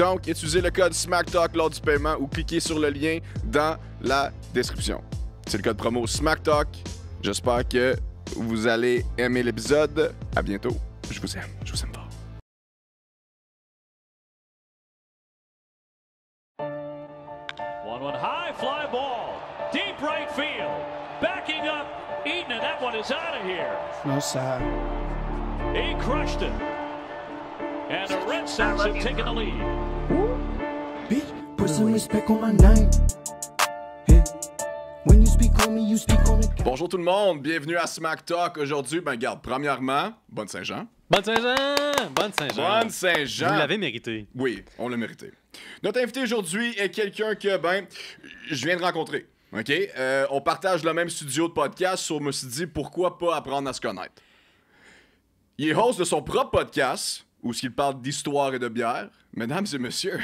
Donc, utilisez le code SmackTalk lors du paiement ou cliquez sur le lien dans la description. C'est le code promo SmackTalk. J'espère que vous allez aimer l'épisode. À bientôt. Je vous aime. Je vous aime fort. One one high fly ball. Deep right field. Backing up. Eaton and that one is out of here. No sir. He crushed it. And the Red Sox have taken the lead. Bonjour tout le monde, bienvenue à Smack Talk. Aujourd'hui, ben garde, premièrement, bonne Saint-Jean. Bonne Saint-Jean! Bonne Saint-Jean! Bonne Saint-Jean! Vous l'avez mérité. Oui, on l'a mérité. Notre invité aujourd'hui est quelqu'un que, ben, je viens de rencontrer. OK? Euh, on partage le même studio de podcast, on me suis dit pourquoi pas apprendre à se connaître. Il est host de son propre podcast, où il parle d'histoire et de bière. Mesdames et messieurs,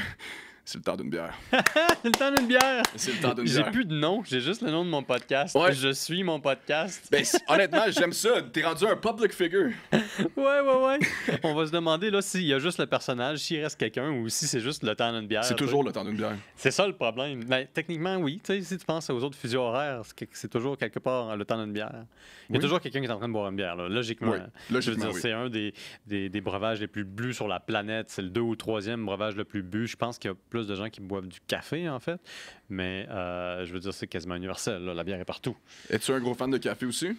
c'est le temps d'une bière. c'est le temps d'une bière. C'est le temps d'une bière. J'ai plus de nom, j'ai juste le nom de mon podcast. Je suis mon podcast. Ben, honnêtement, j'aime ça. T'es rendu un public figure. ouais, ouais, ouais. On va se demander là s'il y a juste le personnage, s'il reste quelqu'un ou si c'est juste le temps d'une bière. C'est toujours le temps d'une bière. C'est ça le problème. Ben, techniquement, oui. sais, si tu penses aux autres fusions horaires, c'est toujours quelque part euh, le temps d'une bière. Il y a toujours quelqu'un qui est en train de boire une bière, logiquement. je logiquement C'est un des, des, des breuvages les plus bu sur la planète. C'est le deux ou troisième breuvage le plus bu. Je pense qu'il y a de gens qui boivent du café, en fait. Mais euh, je veux dire, c'est quasiment universel. La bière est partout. Es-tu un gros fan de café aussi?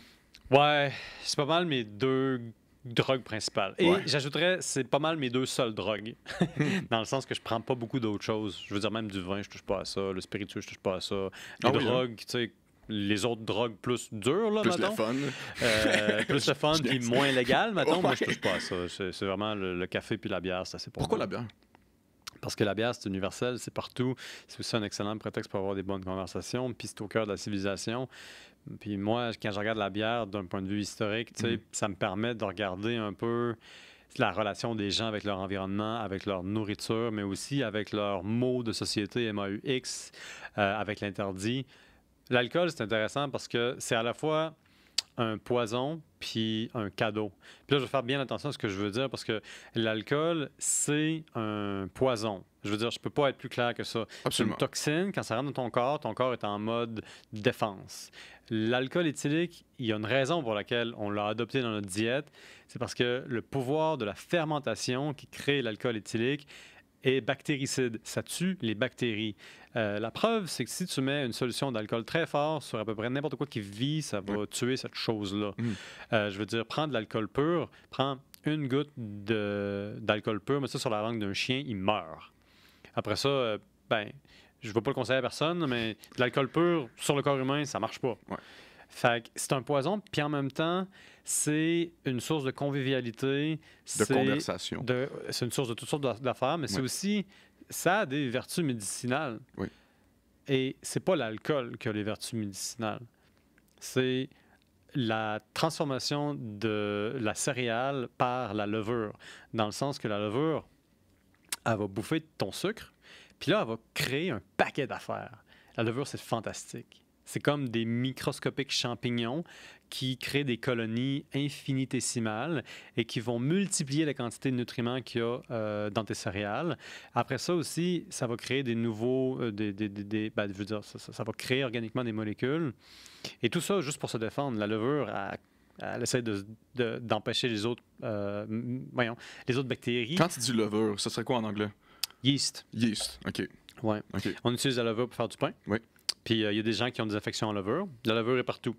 Ouais, c'est pas mal mes deux drogues principales. Et j'ajouterais, c'est pas mal mes deux seules drogues. dans le sens que je prends pas beaucoup d'autres choses. Je veux dire, même du vin, je touche pas à ça. Le spiritueux, je touche pas à ça. Les ah hein. tu sais, les autres drogues plus dures, là, plus Le fun. Euh, plus le fun, puis moins légal, maintenant, Moi, je touche pas à ça. C'est vraiment le, café puis la bière, ça, c'est Pourquoi la bière? Parce que la bière, c'est universel, c'est partout. C'est aussi un excellent prétexte pour avoir des bonnes conversations. Puis c'est au cœur de la civilisation. Puis moi, quand je regarde la bière d'un point de vue historique, mm. ça me permet de regarder un peu la relation des gens avec leur environnement, avec leur nourriture, mais aussi avec leurs mots de société, MAUX, x euh, avec l'interdit. L'alcool, c'est intéressant parce que c'est à la fois un poison puis un cadeau. Puis là, je vais faire bien attention à ce que je veux dire parce que l'alcool, c'est un poison. Je veux dire, je peux pas être plus clair que ça. C'est une toxine, quand ça rentre dans ton corps, ton corps est en mode défense. L'alcool éthylique, il y a une raison pour laquelle on l'a adopté dans notre diète. C'est parce que le pouvoir de la fermentation qui crée l'alcool éthylique et bactéricide. Ça tue les bactéries. Euh, la preuve, c'est que si tu mets une solution d'alcool très fort sur à peu près n'importe quoi qui vit, ça va tuer cette chose-là. Mm. Euh, je veux dire, prendre de l'alcool pur, prends une goutte d'alcool pur, mets ça sur la langue d'un chien, il meurt. Après ça, euh, ben, je ne veux pas le conseiller à personne, mais de l'alcool pur sur le corps humain, ça marche pas. Fait c'est un poison, puis en même temps, c'est une source de convivialité. De conversation. C'est une source de toutes sortes d'affaires, mais c'est aussi. Ça a des vertus médicinales. Oui. Et c'est pas l'alcool qui a les vertus médicinales. C'est la transformation de la céréale par la levure. Dans le sens que la levure, elle va bouffer ton sucre, puis là, elle va créer un paquet d'affaires. La levure, c'est fantastique. C'est comme des microscopiques champignons qui créent des colonies infinitésimales et qui vont multiplier la quantité de nutriments qu'il y a euh, dans tes céréales. Après ça aussi, ça va créer des nouveaux, euh, ben, je veux dire, ça, va créer organiquement des molécules. Et tout ça juste pour se défendre. La levure, elle, essaie d'empêcher les autres, euh, les autres bactéries. Quand tu dis levure, ça serait quoi en anglais? Yeast. Yeast, OK. Ouais. On utilise la levure pour faire du pain. Oui. Puis euh, il y a des gens qui ont des infections en levure. La levure est partout.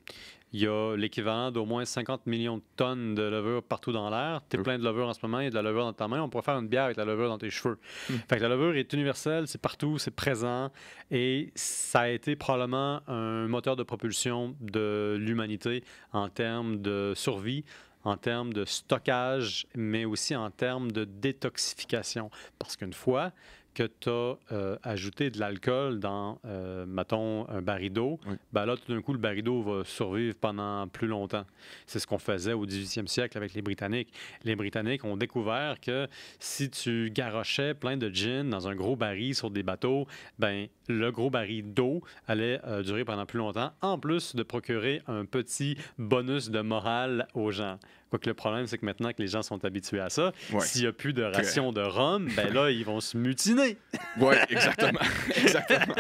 Il y a l'équivalent d'au moins 50 millions de tonnes de levure partout dans l'air. Tu es plein de levure en ce moment, il y a de la levure dans ta main. On pourrait faire une bière avec la levure dans tes cheveux. Hmm. Fait la levure est universelle, c'est partout, c'est présent. Et ça a été probablement un moteur de propulsion de l'humanité en termes de survie, en termes de stockage, mais aussi en termes de détoxification. Parce qu'une fois que tu as euh, ajouté de l'alcool dans, euh, mettons, un baril d'eau, ben là, tout d'un coup, le baril d'eau va survivre pendant plus longtemps. C'est ce qu'on faisait au 18e siècle avec les Britanniques. Les Britanniques ont découvert que si tu garochais plein de gin dans un gros baril sur des bateaux, ben le gros baril d'eau allait euh, durer pendant plus longtemps, en plus de procurer un petit bonus de morale aux gens. Quoique le problème, c'est que maintenant que les gens sont habitués à ça, s'il n'y a plus de ration de rhum, ben là, ils vont se mutiner. Oui, exactement. exactement.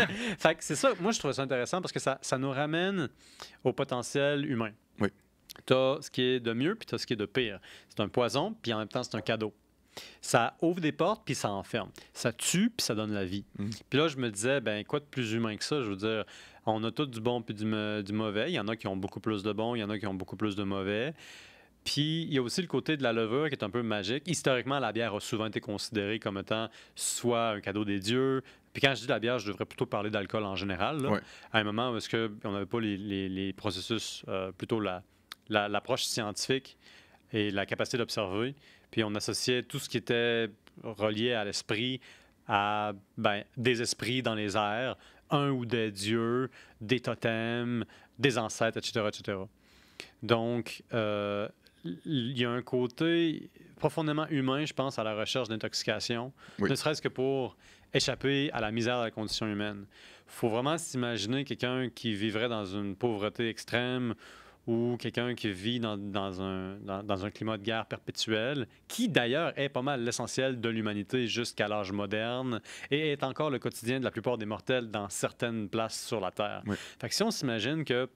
c'est ça, moi, je trouve ça intéressant parce que ça, ça nous ramène au potentiel humain. Oui. Tu as ce qui est de mieux, puis tu as ce qui est de pire. C'est un poison, puis en même temps, c'est un cadeau. Ça ouvre des portes, puis ça enferme. Ça tue, puis ça donne la vie. Mm. Puis là, je me disais, ben quoi de plus humain que ça? Je veux dire, on a tous du bon puis du, du mauvais. Il y en a qui ont beaucoup plus de bons, il y en a qui ont beaucoup plus de mauvais. Puis il y a aussi le côté de la levure qui est un peu magique. Historiquement, la bière a souvent été considérée comme étant soit un cadeau des dieux, puis quand je dis la bière, je devrais plutôt parler d'alcool en général. À un moment parce est qu'on n'avait pas les, processus, euh, plutôt l'approche la, scientifique et la capacité d'observer, puis on associait tout ce qui était relié à l'esprit à ben, des esprits dans les airs, un ou des dieux, des totems, des ancêtres, etc. Donc, euh, il y a un côté profondément humain, je pense, à la recherche d'intoxication, ne serait-ce que pour échapper à la misère de la condition humaine. Il faut vraiment s'imaginer quelqu'un qui vivrait dans une pauvreté extrême ou quelqu'un qui vit dans, un, dans, un climat de guerre perpétuel, qui d'ailleurs est pas mal l'essentiel de l'humanité jusqu'à l'âge moderne et est encore le quotidien de la plupart des mortels dans certaines places sur la Terre. Fait si on s'imagine que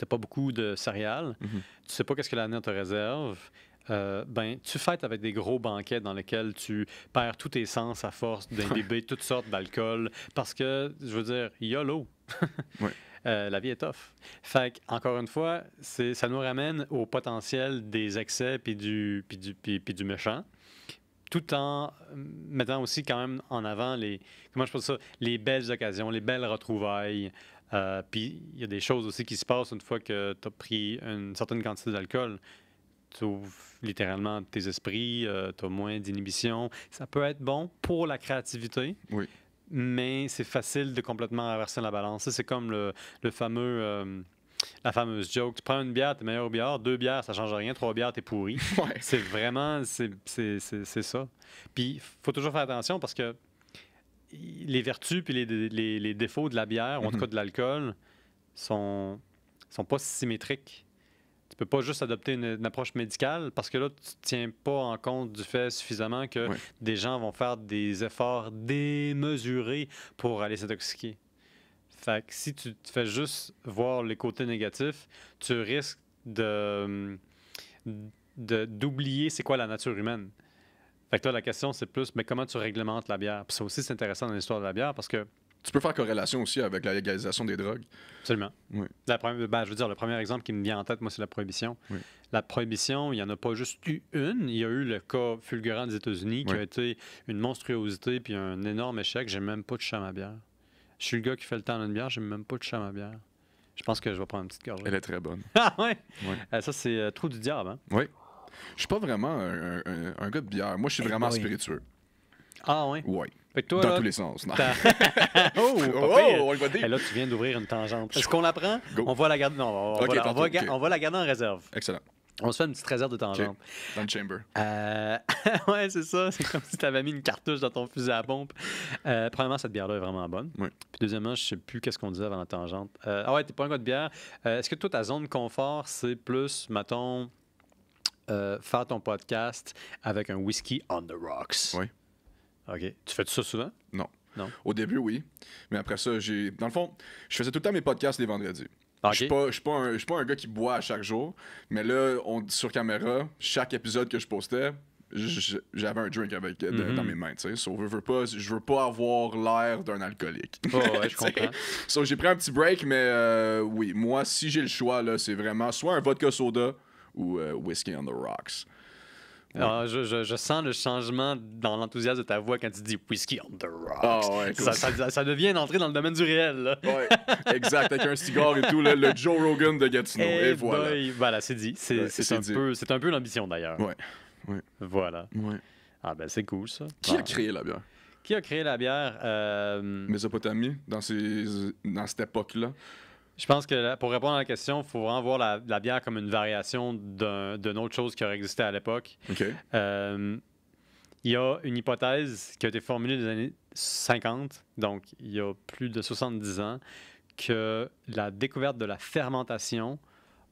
n'as pas beaucoup de céréales, tu mhm. ne tu sais pas qu'est-ce que l'année te réserve. Euh, ben, tu fêtes avec des gros banquets dans lesquels tu perds tous tes sens à force d'imbiber toutes sortes d'alcool parce que, je veux dire, YOLO. oui. Euh, la vie est tough. Fait encore une fois, ça nous ramène au potentiel des excès puis du, du, du méchant, tout en mettant aussi quand même en avant les, comment je ça, les belles occasions, les belles retrouvailles, euh, puis il y a des choses aussi qui se passent une fois que tu as pris une certaine quantité d'alcool. Tu ouvres littéralement tes esprits, euh, tu as moins d'inhibition. Ça peut être bon pour la créativité. Oui. Mais c'est facile de complètement inverser la balance. C'est comme le, fameux. Euh, la fameuse joke, tu prends une bière, es meilleur au bière, deux bières, ça change rien, trois bières, es pourri. C'est vraiment, c'est ça. Puis, faut toujours faire attention parce que les vertus puis les, défauts de la bière, ou en tout cas mhm. de l'alcool, sont, sont pas symétriques. Tu peux pas juste adopter une, approche médicale parce que là, tu tiens pas en compte du fait suffisamment que des gens vont faire des efforts démesurés pour aller s'intoxiquer. Fait si tu te fais juste voir les côtés négatifs, tu risques de d'oublier c'est quoi la nature humaine toi, la question, c'est plus, mais comment tu réglementes la bière? Puis ça aussi, c'est intéressant dans l'histoire de la bière parce que. Tu peux faire corrélation aussi avec la légalisation des drogues. Absolument. La première, ben, je veux dire, le premier exemple qui me vient en tête, moi, c'est la prohibition. La prohibition, il n'y en a pas juste eu une. Il y a eu le cas fulgurant des États-Unis qui a été une monstruosité puis un énorme échec. J'ai même pas de à bière. Je suis le gars qui fait le temps d'une bière, j'ai même pas de à bière. Je pense que je vais prendre une petite gorgée. Elle est très bonne. ah oui? Euh, ça, c'est euh, Trou du Diable. Hein? Oui. Je suis pas vraiment un, gars de bière. Moi, je suis vraiment spiritueux. Ah ouais? Oui. Dans tous les sens. oh, oh, le Là, tu viens d'ouvrir une tangente. Est-ce qu'on la prend? On va la garder. Non, on, la garder en réserve. Excellent. On se fait une petite réserve de tangente. Dans le chamber. Euh... ouais, c'est ça. C'est comme si tu avais mis une cartouche dans ton fusil à pompe. Euh, premièrement, cette bière-là est vraiment bonne. Oui. Puis deuxièmement, je sais plus qu'est-ce qu'on disait avant la tangente. Euh, ah ouais, t'es pas un gars de bière. Euh, est-ce que toi, ta zone de confort, c'est plus, mettons, euh, faire ton podcast avec un whisky on the rocks. Oui. OK. Tu fais ça souvent? Non. Non. Au début, oui. Mais après ça, j'ai. Dans le fond, je faisais tout le temps mes podcasts les vendredis. Ah, je suis, pas, un gars qui boit à chaque jour, mais là, on, sur caméra, chaque épisode que je postais, j'avais un drink avec mm-hmm. dans mes mains, tu sais. veux, pas, je veux pas avoir l'air d'un alcoolique. Oh, je comprends. So, j'ai pris un petit break, mais euh, oui, moi, si j'ai le choix, c'est vraiment soit un vodka soda, ou euh, Whiskey on the Rocks. Ah, je, je, sens le changement dans l'enthousiasme de ta voix quand tu dis Whiskey on the Rocks. Ah, ça, ça, devient une entrée dans le domaine du réel. Là. Ouais, exact, avec un cigare et tout, le, Joe Rogan de Gatineau. Et, eh voilà. voilà, c'est dit. C'est un, un, peu l'ambition d'ailleurs. Oui. Voilà. Ah, ben c'est cool ça. Qui a ah. créé la bière Qui a créé la bière euh... Mésopotamie, dans, ces, dans cette époque-là. Je pense que pour répondre à la question, il faut vraiment voir la, bière comme une variation d'une autre chose qui aurait existé à l'époque. Euh, il y a une hypothèse qui a été formulée dans les années 50, donc il y a plus de 70 ans, que la découverte de la fermentation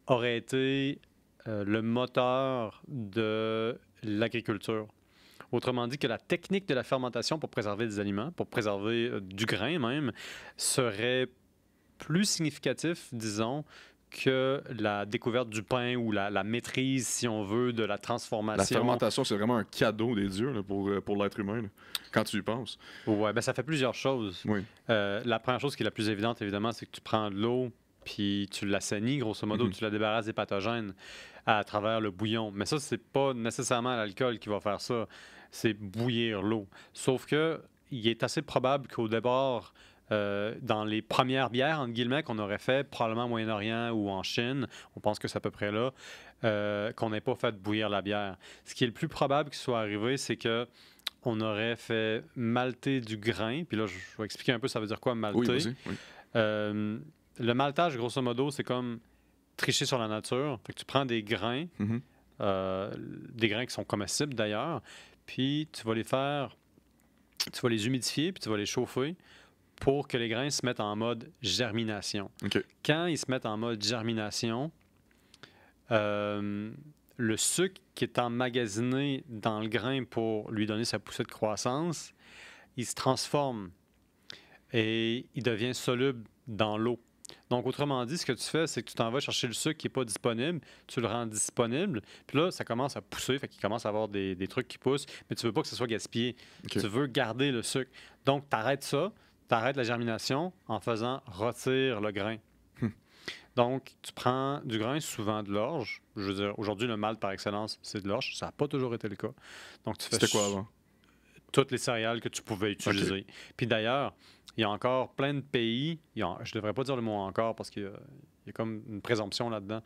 aurait été euh, le moteur de l'agriculture. Autrement dit, que la technique de la fermentation pour préserver des aliments, pour préserver euh, du grain même, serait plus significatif, disons, que la découverte du pain ou la, maîtrise, si on veut, de la transformation. La fermentation, c'est vraiment un cadeau des dieux pour, euh, pour l'être humain, quand tu y penses. Oui, ben, ça fait plusieurs choses. Oui. Euh, la première chose qui est la plus évidente, évidemment, c'est que tu prends de l'eau, puis tu la saignes, grosso modo, mhm. tu la débarrasses des pathogènes à travers le bouillon. Mais ça, c'est pas nécessairement l'alcool qui va faire ça, c'est bouillir l'eau. Sauf que il est assez probable qu'au départ, euh, dans les premières bières, entre guillemets, qu'on aurait fait, probablement au Moyen-Orient ou en Chine, on pense que c'est à peu près là, euh, qu'on n'ait pas fait bouillir la bière. Ce qui est le plus probable qui soit arrivé, c'est que on aurait fait malter du grain. Puis là, je vais expliquer un peu ça veut dire quoi malter. Euh, le maltage, grosso modo, c'est comme tricher sur la nature. tu prends des grains, mhm. des grains qui sont comestibles d'ailleurs, puis tu vas les faire, tu vas les humidifier, puis tu vas les chauffer pour que les grains se mettent en mode germination. Quand ils se mettent en mode germination, euh, le sucre qui est emmagasiné dans le grain pour lui donner sa poussée de croissance, il se transforme et il devient soluble dans l'eau. Donc, autrement dit, ce que tu fais, c'est que tu t'en vas chercher le sucre qui n'est pas disponible, tu le rends disponible, puis là, ça commence à pousser, fait qu'il commence à avoir des, trucs qui poussent, mais tu veux pas que ce soit gaspillé. Tu veux garder le sucre. Donc, tu arrêtes ça, Arrête la germination en faisant retirer le grain. Hmm. Donc, tu prends du grain souvent de l'orge. Je veux dire, aujourd'hui, le malt par excellence, c'est de l'orge. Ça n'a pas toujours été le cas. Donc, tu fais. C'était quoi avant? Toutes les céréales que tu pouvais utiliser. Puis d'ailleurs, il y a encore plein de pays. je ne devrais pas dire le mot encore parce qu'il y, a comme une présomption là-dedans.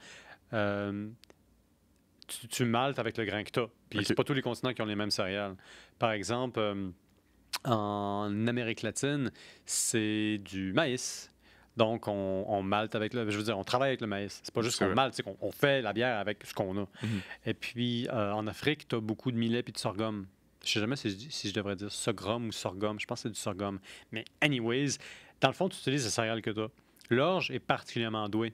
Euh, tu, maltes avec le grain que tu as. Puis c'est pas tous les continents qui ont les mêmes céréales. Par exemple. Euh, en Amérique latine, c'est du maïs. Donc, on, on, malte avec le. Je veux dire, on travaille avec le maïs. C'est pas juste qu'on malte, c'est qu'on fait la bière avec ce qu'on a. Mhm. Et puis, euh, en Afrique, tu as beaucoup de millet puis de sorghum. Je sais jamais si je, si je devrais dire sorghum ou sorghum. Je pense que c'est du sorghum. Mais, anyways, dans le fond, tu utilises les céréales que tu L'orge est particulièrement doué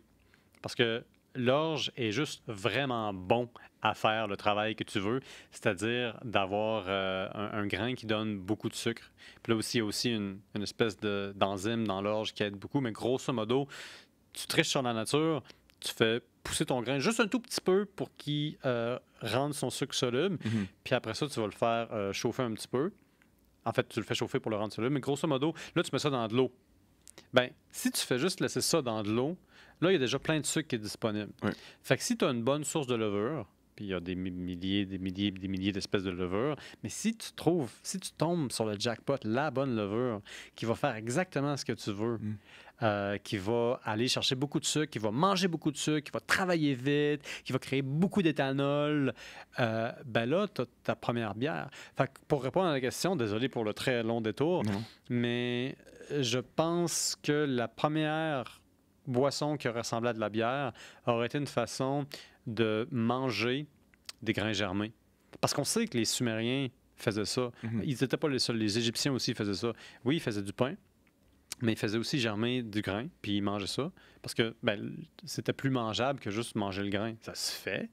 parce que l'orge est juste vraiment bon à faire le travail que tu veux, c'est-à-dire d'avoir euh, un, grain qui donne beaucoup de sucre. Puis là aussi, il y a aussi une, espèce d'enzyme dans l'orge qui aide beaucoup, mais grosso modo, tu triches sur la nature, tu fais pousser ton grain juste un tout petit peu pour qu'il euh, rende son sucre soluble, mm-hmm. puis après ça, tu vas le faire euh, chauffer un petit peu. En fait, tu le fais chauffer pour le rendre soluble, mais grosso modo, là, tu mets ça dans de l'eau. Ben, si tu fais juste laisser ça dans de l'eau, là, il y a déjà plein de sucre qui est disponible. Fait que si tu as une bonne source de levure, puis il y a des milliers, des milliers, des milliers d'espèces de levures. Mais si tu trouves, si tu tombes sur le jackpot, la bonne levure, qui va faire exactement ce que tu veux, mm. euh, qui va aller chercher beaucoup de sucre, qui va manger beaucoup de sucre, qui va travailler vite, qui va créer beaucoup d'éthanol, euh, ben là, tu as ta première bière. Fait pour répondre à la question, désolé pour le très long détour, mais euh, je pense que la première boisson qui ressemblait à de la bière aurait été une façon de manger des grains germés. Parce qu'on sait que les Sumériens faisaient ça. Mhm. Ils n'étaient pas les seuls. Les Égyptiens aussi faisaient ça. Oui, ils faisaient du pain, mais ils faisaient aussi germer du grain, puis ils mangeaient ça. Parce que ben, c'était plus mangeable que juste manger le grain. Ça se fait,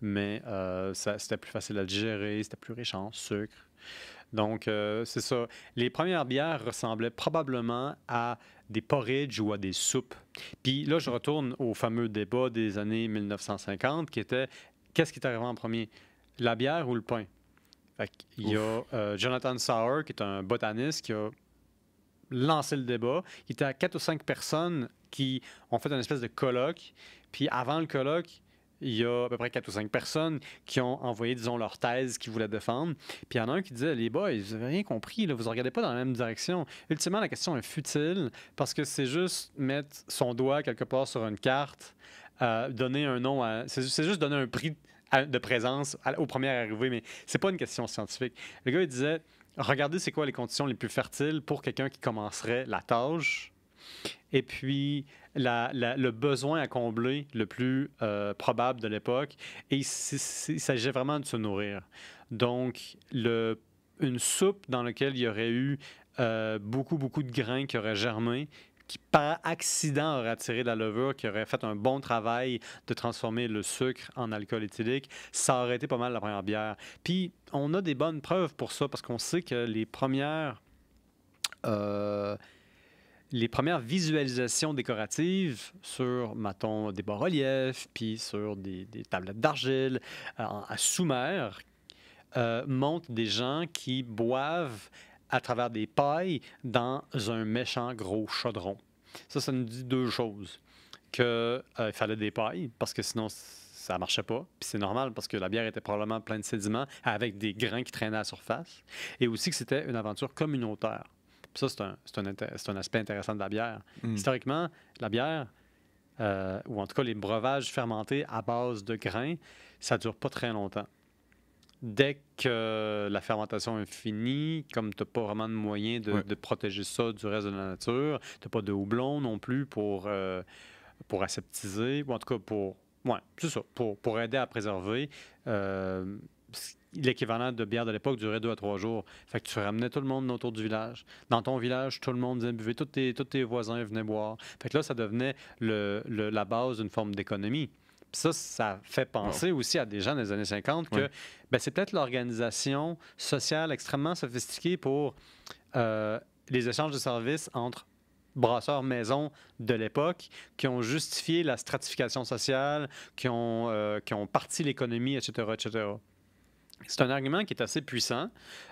mais euh, c'était plus facile à digérer, c'était plus riche en sucre. Donc, euh, c'est ça. Les premières bières ressemblaient probablement à des porridges ou à des soupes. Puis là, je retourne au fameux débat des années 1950 qui était qu'est-ce qui est arrivé en premier, la bière ou le pain? Il y a euh, Jonathan Sauer, qui est un botaniste, qui a lancé le débat. Il était à quatre ou cinq personnes qui ont fait une espèce de colloque. Puis avant le colloque, il y a à peu près quatre ou cinq personnes qui ont envoyé, disons, leur thèse qui voulaient défendre. Puis il y en a un qui disait Les boys, vous n'avez rien compris, vous ne regardez pas dans la même direction. Ultimement, la question est futile parce que c'est juste mettre son doigt quelque part sur une carte, euh, donner un nom à. C'est juste donner un prix de présence au premier arrivé, mais c'est pas une question scientifique. Le gars, il disait Regardez c'est quoi les conditions les plus fertiles pour quelqu'un qui commencerait la tâche et puis le besoin à combler le plus euh, probable de l'époque. Et il, s'agit vraiment de se nourrir. Donc, le, une soupe dans laquelle il y aurait eu euh, beaucoup, beaucoup de grains qui auraient germé, qui par accident aurait attiré de la levure, qui aurait fait un bon travail de transformer le sucre en alcool éthylique, ça aurait été pas mal la première bière. Puis, on a des bonnes preuves pour ça, parce qu'on sait que les premières... Euh, les premières visualisations décoratives sur, mettons, des bas-reliefs, puis sur des, tablettes d'argile euh, à sous euh, montrent des gens qui boivent à travers des pailles dans un méchant gros chaudron. Ça, ça nous dit deux choses. Qu'il euh, fallait des pailles, parce que sinon, ça marchait pas. Puis c'est normal parce que la bière était probablement pleine de sédiments avec des grains qui traînaient à la surface. Et aussi que c'était une aventure communautaire ça, c'est un, aspect intéressant de la bière. Mm. Historiquement, la bière, euh, ou en tout cas les breuvages fermentés à base de grains, ça dure pas très longtemps. Dès que la fermentation est finie, comme tu n'as pas vraiment de moyen de, protéger ça du reste de la nature, tu n'as pas de houblon non plus pour, euh, pour aseptiser, ou en tout cas pour, ouais, ça, pour, aider à préserver, euh, l'équivalent de bière de l'époque durait deux à trois jours. Fait que tu ramenais tout le monde autour du village. Dans ton village, tout le monde venait buver, tous tes, tes voisins venaient boire. Fait que là, ça devenait le, la base d'une forme d'économie. ça, ça fait penser aussi à des gens des années 50 que c'était ben, c'est peut-être l'organisation sociale extrêmement sophistiquée pour euh, les échanges de services entre brasseurs maison de l'époque qui ont justifié la stratification sociale, qui ont, euh, qui ont parti l'économie, etc., etc. C'est un argument qui est assez puissant,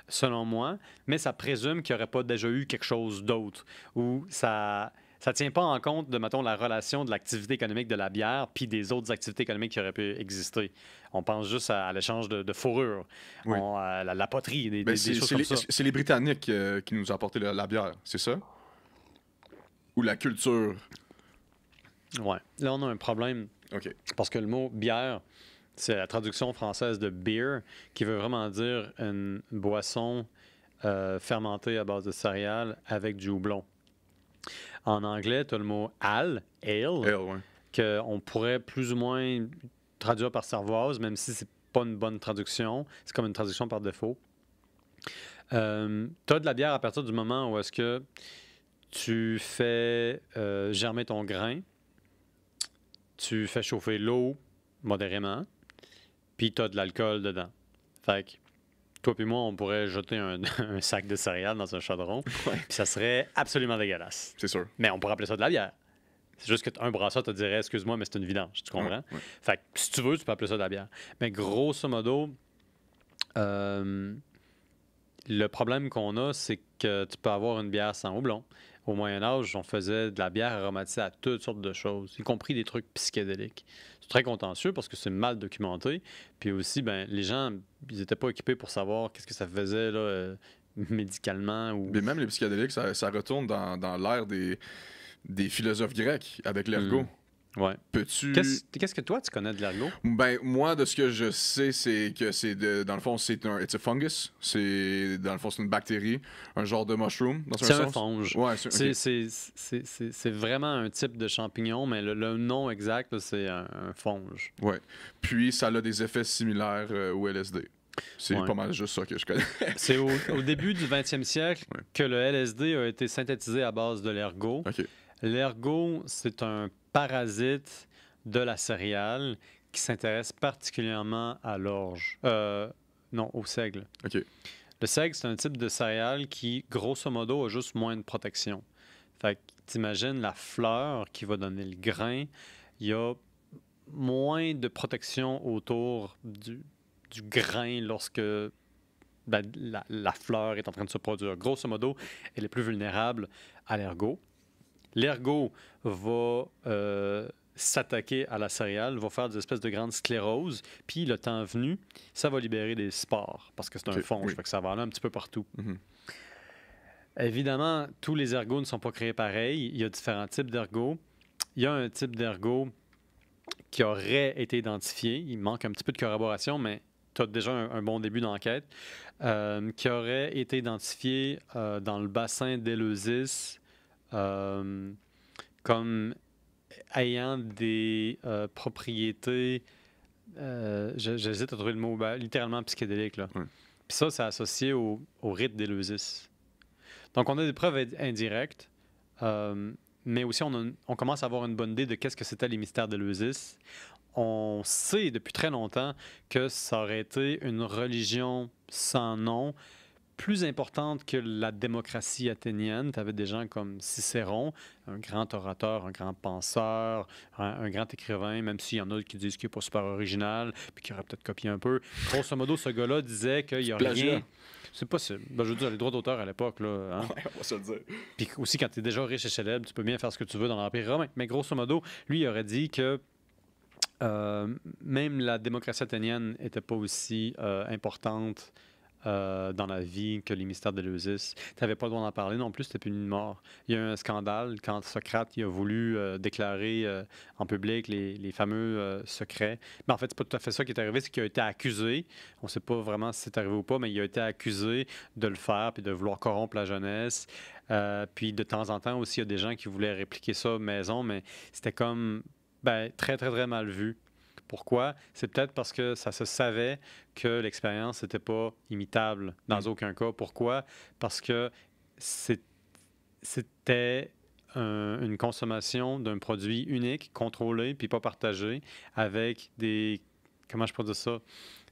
selon moi, mais ça présume qu'il n'y aurait pas déjà eu quelque chose d'autre, ou ça ça ne tient pas en compte de, mettons, la relation de l'activité économique de la bière puis des autres activités économiques qui auraient pu exister. On pense juste à, l'échange de, fourrure, la, poterie, des, ben, choses comme C'est les Britanniques euh, qui nous ont apporté la, bière, c'est ça? Ou la culture? Ouais. Là, on a un problème. OK. Parce que le mot bière, c'est la traduction française de beer, qui veut vraiment dire une boisson euh, fermentée à base de céréales avec du houblon. En anglais, tu as le mot al, ale, qu'on pourrait plus ou moins traduire par cervoise, même si c'est pas une bonne traduction. C'est comme une traduction par défaut. Euh, tu as de la bière à partir du moment où est-ce que tu fais euh, germer ton grain, tu fais chauffer l'eau modérément, puis t'as de l'alcool dedans. Fait que toi puis moi, on pourrait jeter un, sac de céréales dans un chaudron, ça serait absolument dégueulasse. C'est sûr. Mais on pourrait appeler ça de la bière. C'est juste qu'un brasseur te dirait, excuse-moi, mais c'est une vidange, tu comprends? Fait que si tu veux, tu peux appeler ça de la bière. Mais grosso modo, euh, le problème qu'on a, c'est que tu peux avoir une bière sans houblon. Au Moyen Âge, on faisait de la bière aromatisée à toutes sortes de choses, y compris des trucs psychédéliques très contentieux parce que c'est mal documenté. Puis aussi, ben, les gens, ils n'étaient pas équipés pour savoir qu'est-ce que ça faisait euh, médicalement. Ou... Mais même les psychédéliques, ça, retourne dans, l'ère des, des philosophes grecs avec l'ergot. Mm. Qu'est-ce, que toi, tu connais de l'ergot? Ben, moi, de ce que je sais, c'est que c'est, dans le fond, c'est un fungus. C'est, dans le fond, c'est une bactérie, un genre de mushroom. c'est un, fonge. Ouais, c'est, c'est, vraiment un type de champignon, mais le, nom exact, c'est un, fonge. Ouais. Puis, ça a des effets similaires euh, au LSD. C'est pas mal juste ça que je connais. c'est au, début du 20e siècle que le LSD a été synthétisé à base de l'ergot. l'ergo L'ergot, c'est un parasite de la céréale qui s'intéresse particulièrement à l'orge. Euh, non, au seigle. Le seigle, c'est un type de céréale qui, grosso modo, a juste moins de protection. Fait t'imagines la fleur qui va donner le grain, il y a moins de protection autour du, grain lorsque ben, la, fleur est en train de se produire. Grosso modo, elle est plus vulnérable à l'ergot. L'ergot va... Euh, s'attaquer à la céréale, va faire des espèces de grandes scléroses, puis le temps venu, ça va libérer des spores, parce que c'est un okay. que ça va aller un petit peu partout. Mhm. Évidemment, tous les ergots ne sont pas créés pareils. Il y a différents types d'ergots. Il y a un type d'ergot qui aurait été identifié. Il manque un petit peu de corroboration, mais tu as déjà un, bon début d'enquête. Euh, qui aurait été identifié euh, dans le bassin d'Eleusis euh, comme ayant des euh, propriétés, euh, j'hésite à trouver le mot, ben, littéralement psychédélique. Là. Puis ça, c'est associé au, rite d'Éleusis. Donc, on a des preuves indirectes, euh, mais aussi on, commence à avoir une bonne idée de qu'est-ce que c'était les mystères d'Éleusis. On sait depuis très longtemps que ça aurait été une religion sans nom plus importante que la démocratie athénienne. Tu avais des gens comme Cicéron, un grand orateur, un grand penseur, un, grand écrivain, même s'il y en a qui disent qu'il n'est pas super original, puis qu'il aurait peut-être copié un peu. Grosso modo, ce gars-là disait qu'il y a rien. C'est possible. Ben, je veux dire, les droits d'auteur à l'époque, là. Hein. on va se le dire. Puis aussi, quand tu es déjà riche et célèbre, tu peux bien faire ce que tu veux dans l'Empire romain. Mais grosso modo, lui, il aurait dit que euh, même la démocratie athénienne n'était pas aussi euh, importante euh, dans la vie que les mystères de Leusis. Tu n'avais pas le droit d'en parler non plus, c'était plus une mort. Il y a eu un scandale quand Socrate il a voulu euh, déclarer euh, en public les, les fameux secrets. Mais ben, en fait, c'est pas tout à fait ça qui est arrivé, c'est qu'il a été accusé. On ne sait pas vraiment si c'est arrivé ou pas, mais il a été accusé de le faire puis de vouloir corrompre la jeunesse. puis de temps en temps aussi, il y a des gens qui voulaient répliquer ça maison, mais c'était comme ben, très, très, très mal vu. Pourquoi? C'est peut-être parce que ça se savait que l'expérience n'était pas imitable dans mm. aucun cas. Pourquoi? Parce que c'était une consommation d'un produit unique, contrôlé, puis pas partagé, avec des, comment je dire ça,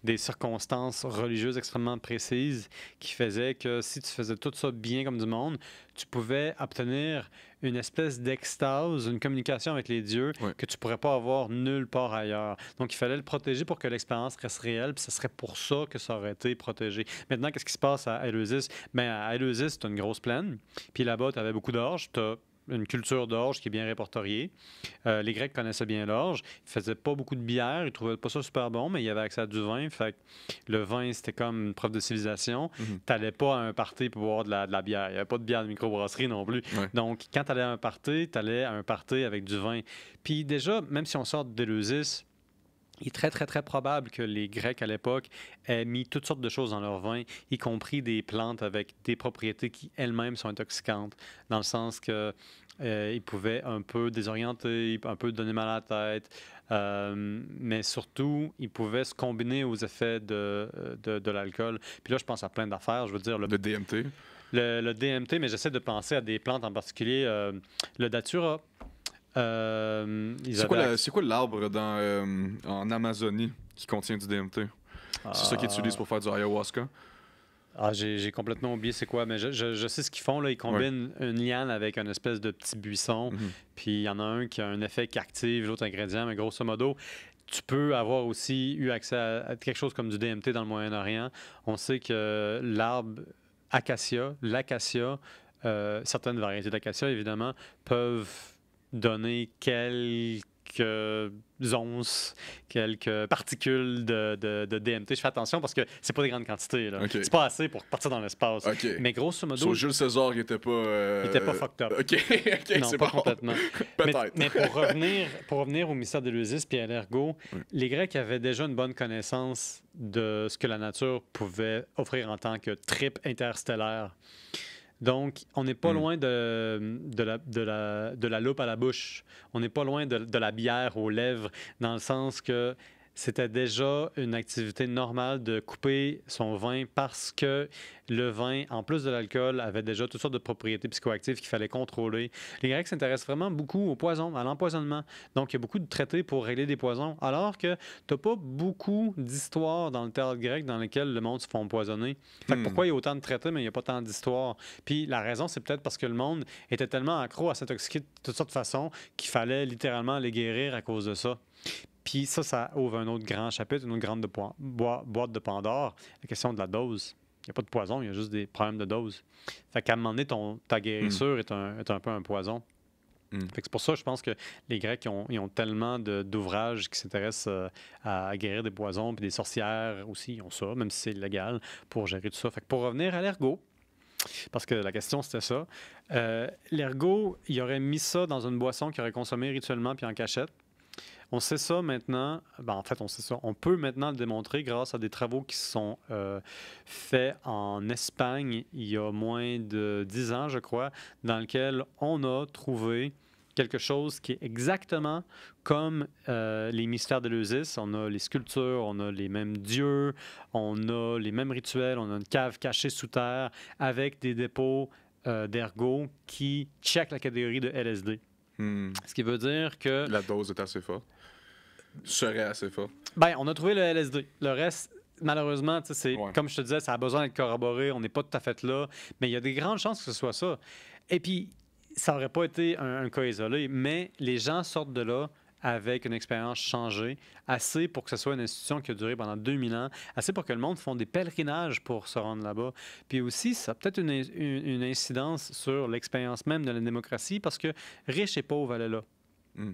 des circonstances religieuses extrêmement précises qui faisaient que si tu faisais tout ça bien comme du monde, tu pouvais obtenir une espèce d'extase, une communication avec les dieux que tu pourrais pas avoir nulle part ailleurs. Donc, il fallait le protéger pour que l'expérience reste réelle, puis ce serait pour ça que ça aurait été protégé. Maintenant, qu'est-ce qui se passe à Eleusis? Bien, à Eleusis, tu une grosse plaine, puis là-bas, tu avais beaucoup d'orge, tu as une culture d'orge qui est bien répertoriée. Euh, les Grecs connaissaient bien l'orge. Ils faisaient pas beaucoup de bière. Ils trouvaient pas ça super bon, mais il y avait accès à du vin. Fait le vin, c'était comme une preuve de civilisation. Mhm. Tu n'allais pas à un party pour boire de la, bière. Il n'y avait pas de bière de microbrasserie non plus. Donc, quand tu allais à un party, allais à un party avec du vin. Puis déjà, même si on sort de Deleuze, il est très, très, très probable que les Grecs à l'époque aient mis toutes sortes de choses dans leur vin, y compris des plantes avec des propriétés qui elles-mêmes sont intoxicantes, dans le sens que euh, pouvaient un peu désorienter, un peu donner mal à la tête, euh, mais surtout, ils pouvaient se combiner aux effets de, de, l'alcool. Puis là, je pense à plein d'affaires. Je veux dire, le, DMT. Le, DMT, mais j'essaie de penser à des plantes en particulier, euh, le datura. Euh, c'est, quoi l'arbre euh, en Amazonie qui contient du DMT? C'est ça qu'ils ah. utilisent pour faire du ayahuasca? Ah, j'ai complètement oublié c'est quoi, mais je, sais ce qu'ils font. Là. Ils combinent une liane avec un espèce de petit buisson, mhm. puis il y en a un qui a un effet qui active l'autre ingrédient, mais grosso modo, tu peux avoir aussi eu accès à quelque chose comme du DMT dans le Moyen-Orient. On sait que l'arbre acacia, l'acacia, euh, certaines variétés d'acacia, évidemment, peuvent donner quelques onces, quelques particules de, de, DMT. Je fais attention parce que c'est pas des grandes quantités. Là. n'est C'est pas assez pour partir dans l'espace. Mais grosso modo. Sur Jules César, il était pas. Euh, il était pas fucked up. OK, pas complètement. Peut-être. Mais, pour, revenir, pour revenir au mystère l'Usis et à l'ergo, les Grecs avaient déjà une bonne connaissance de ce que la nature pouvait offrir en tant que trip interstellaire. Donc, on n'est pas hmm. loin de, de, la, de, loupe à la bouche. On n'est pas loin de, de la bière aux lèvres, dans le sens que c'était déjà une activité normale de couper son vin parce que le vin, en plus de l'alcool, avait déjà toutes sortes de propriétés psychoactives qu'il fallait contrôler. Les Grecs s'intéressent vraiment beaucoup au poison, à l'empoisonnement. Donc, il y a beaucoup de traités pour régler des poisons, alors que tu n'as pas beaucoup d'histoires dans le théâtre grec dans lesquelles le monde se fait empoisonner. Hmm. pourquoi il y a autant de traités, mais il n'y a pas tant d'histoires? Puis la raison, c'est peut-être parce que le monde était tellement accro à s'intoxiquer de toutes sortes de façons qu'il fallait littéralement les guérir à cause de ça. Puis ça, ça ouvre un autre grand chapitre, une autre grande boîte de Pandore, la question de la dose. Il n'y a pas de poison, il y a juste des problèmes de dose. Fait qu'à un moment donné, ta guérissure hmm. est, un, peu un poison. Hmm. c'est pour ça, que je pense que les Grecs ils ont, tellement d'ouvrages qui s'intéressent euh, à, guérir des poisons, puis des sorcières aussi, ils ont ça, même si c'est illégal, pour gérer tout ça. Fait que pour revenir à l'ergot, parce que la question c'était ça, euh, l'ergot, il aurait mis ça dans une boisson qu'il aurait consommée rituellement puis en cachette, on sait ça maintenant, ben, en fait, on sait ça. On peut maintenant le démontrer grâce à des travaux qui sont euh, faits en Espagne il y a moins de dix ans, je crois, dans lequel on a trouvé quelque chose qui est exactement comme euh, les mystères de l'Eusis. On a les sculptures, on a les mêmes dieux, on a les mêmes rituels, on a une cave cachée sous terre avec des dépôts euh, d'ergots qui checkent la catégorie de LSD. Hmm. Ce qui veut dire que. La dose est assez forte. Serait assez forte. Ben, on a trouvé le LSD. Le reste, malheureusement, c'est comme je te disais, ça a besoin d'être corroboré. On n'est pas tout à fait là. Mais il y a des grandes chances que ce soit ça. Et puis, ça n'aurait pas été un, cas isolé, mais les gens sortent de là avec une expérience changée, assez pour que ce soit une institution qui a duré pendant 2000 ans, assez pour que le monde fasse des pèlerinages pour se rendre là-bas. Puis aussi, ça a peut-être une, incidence sur l'expérience même de la démocratie parce que riche et pauvres allaient là. Hmm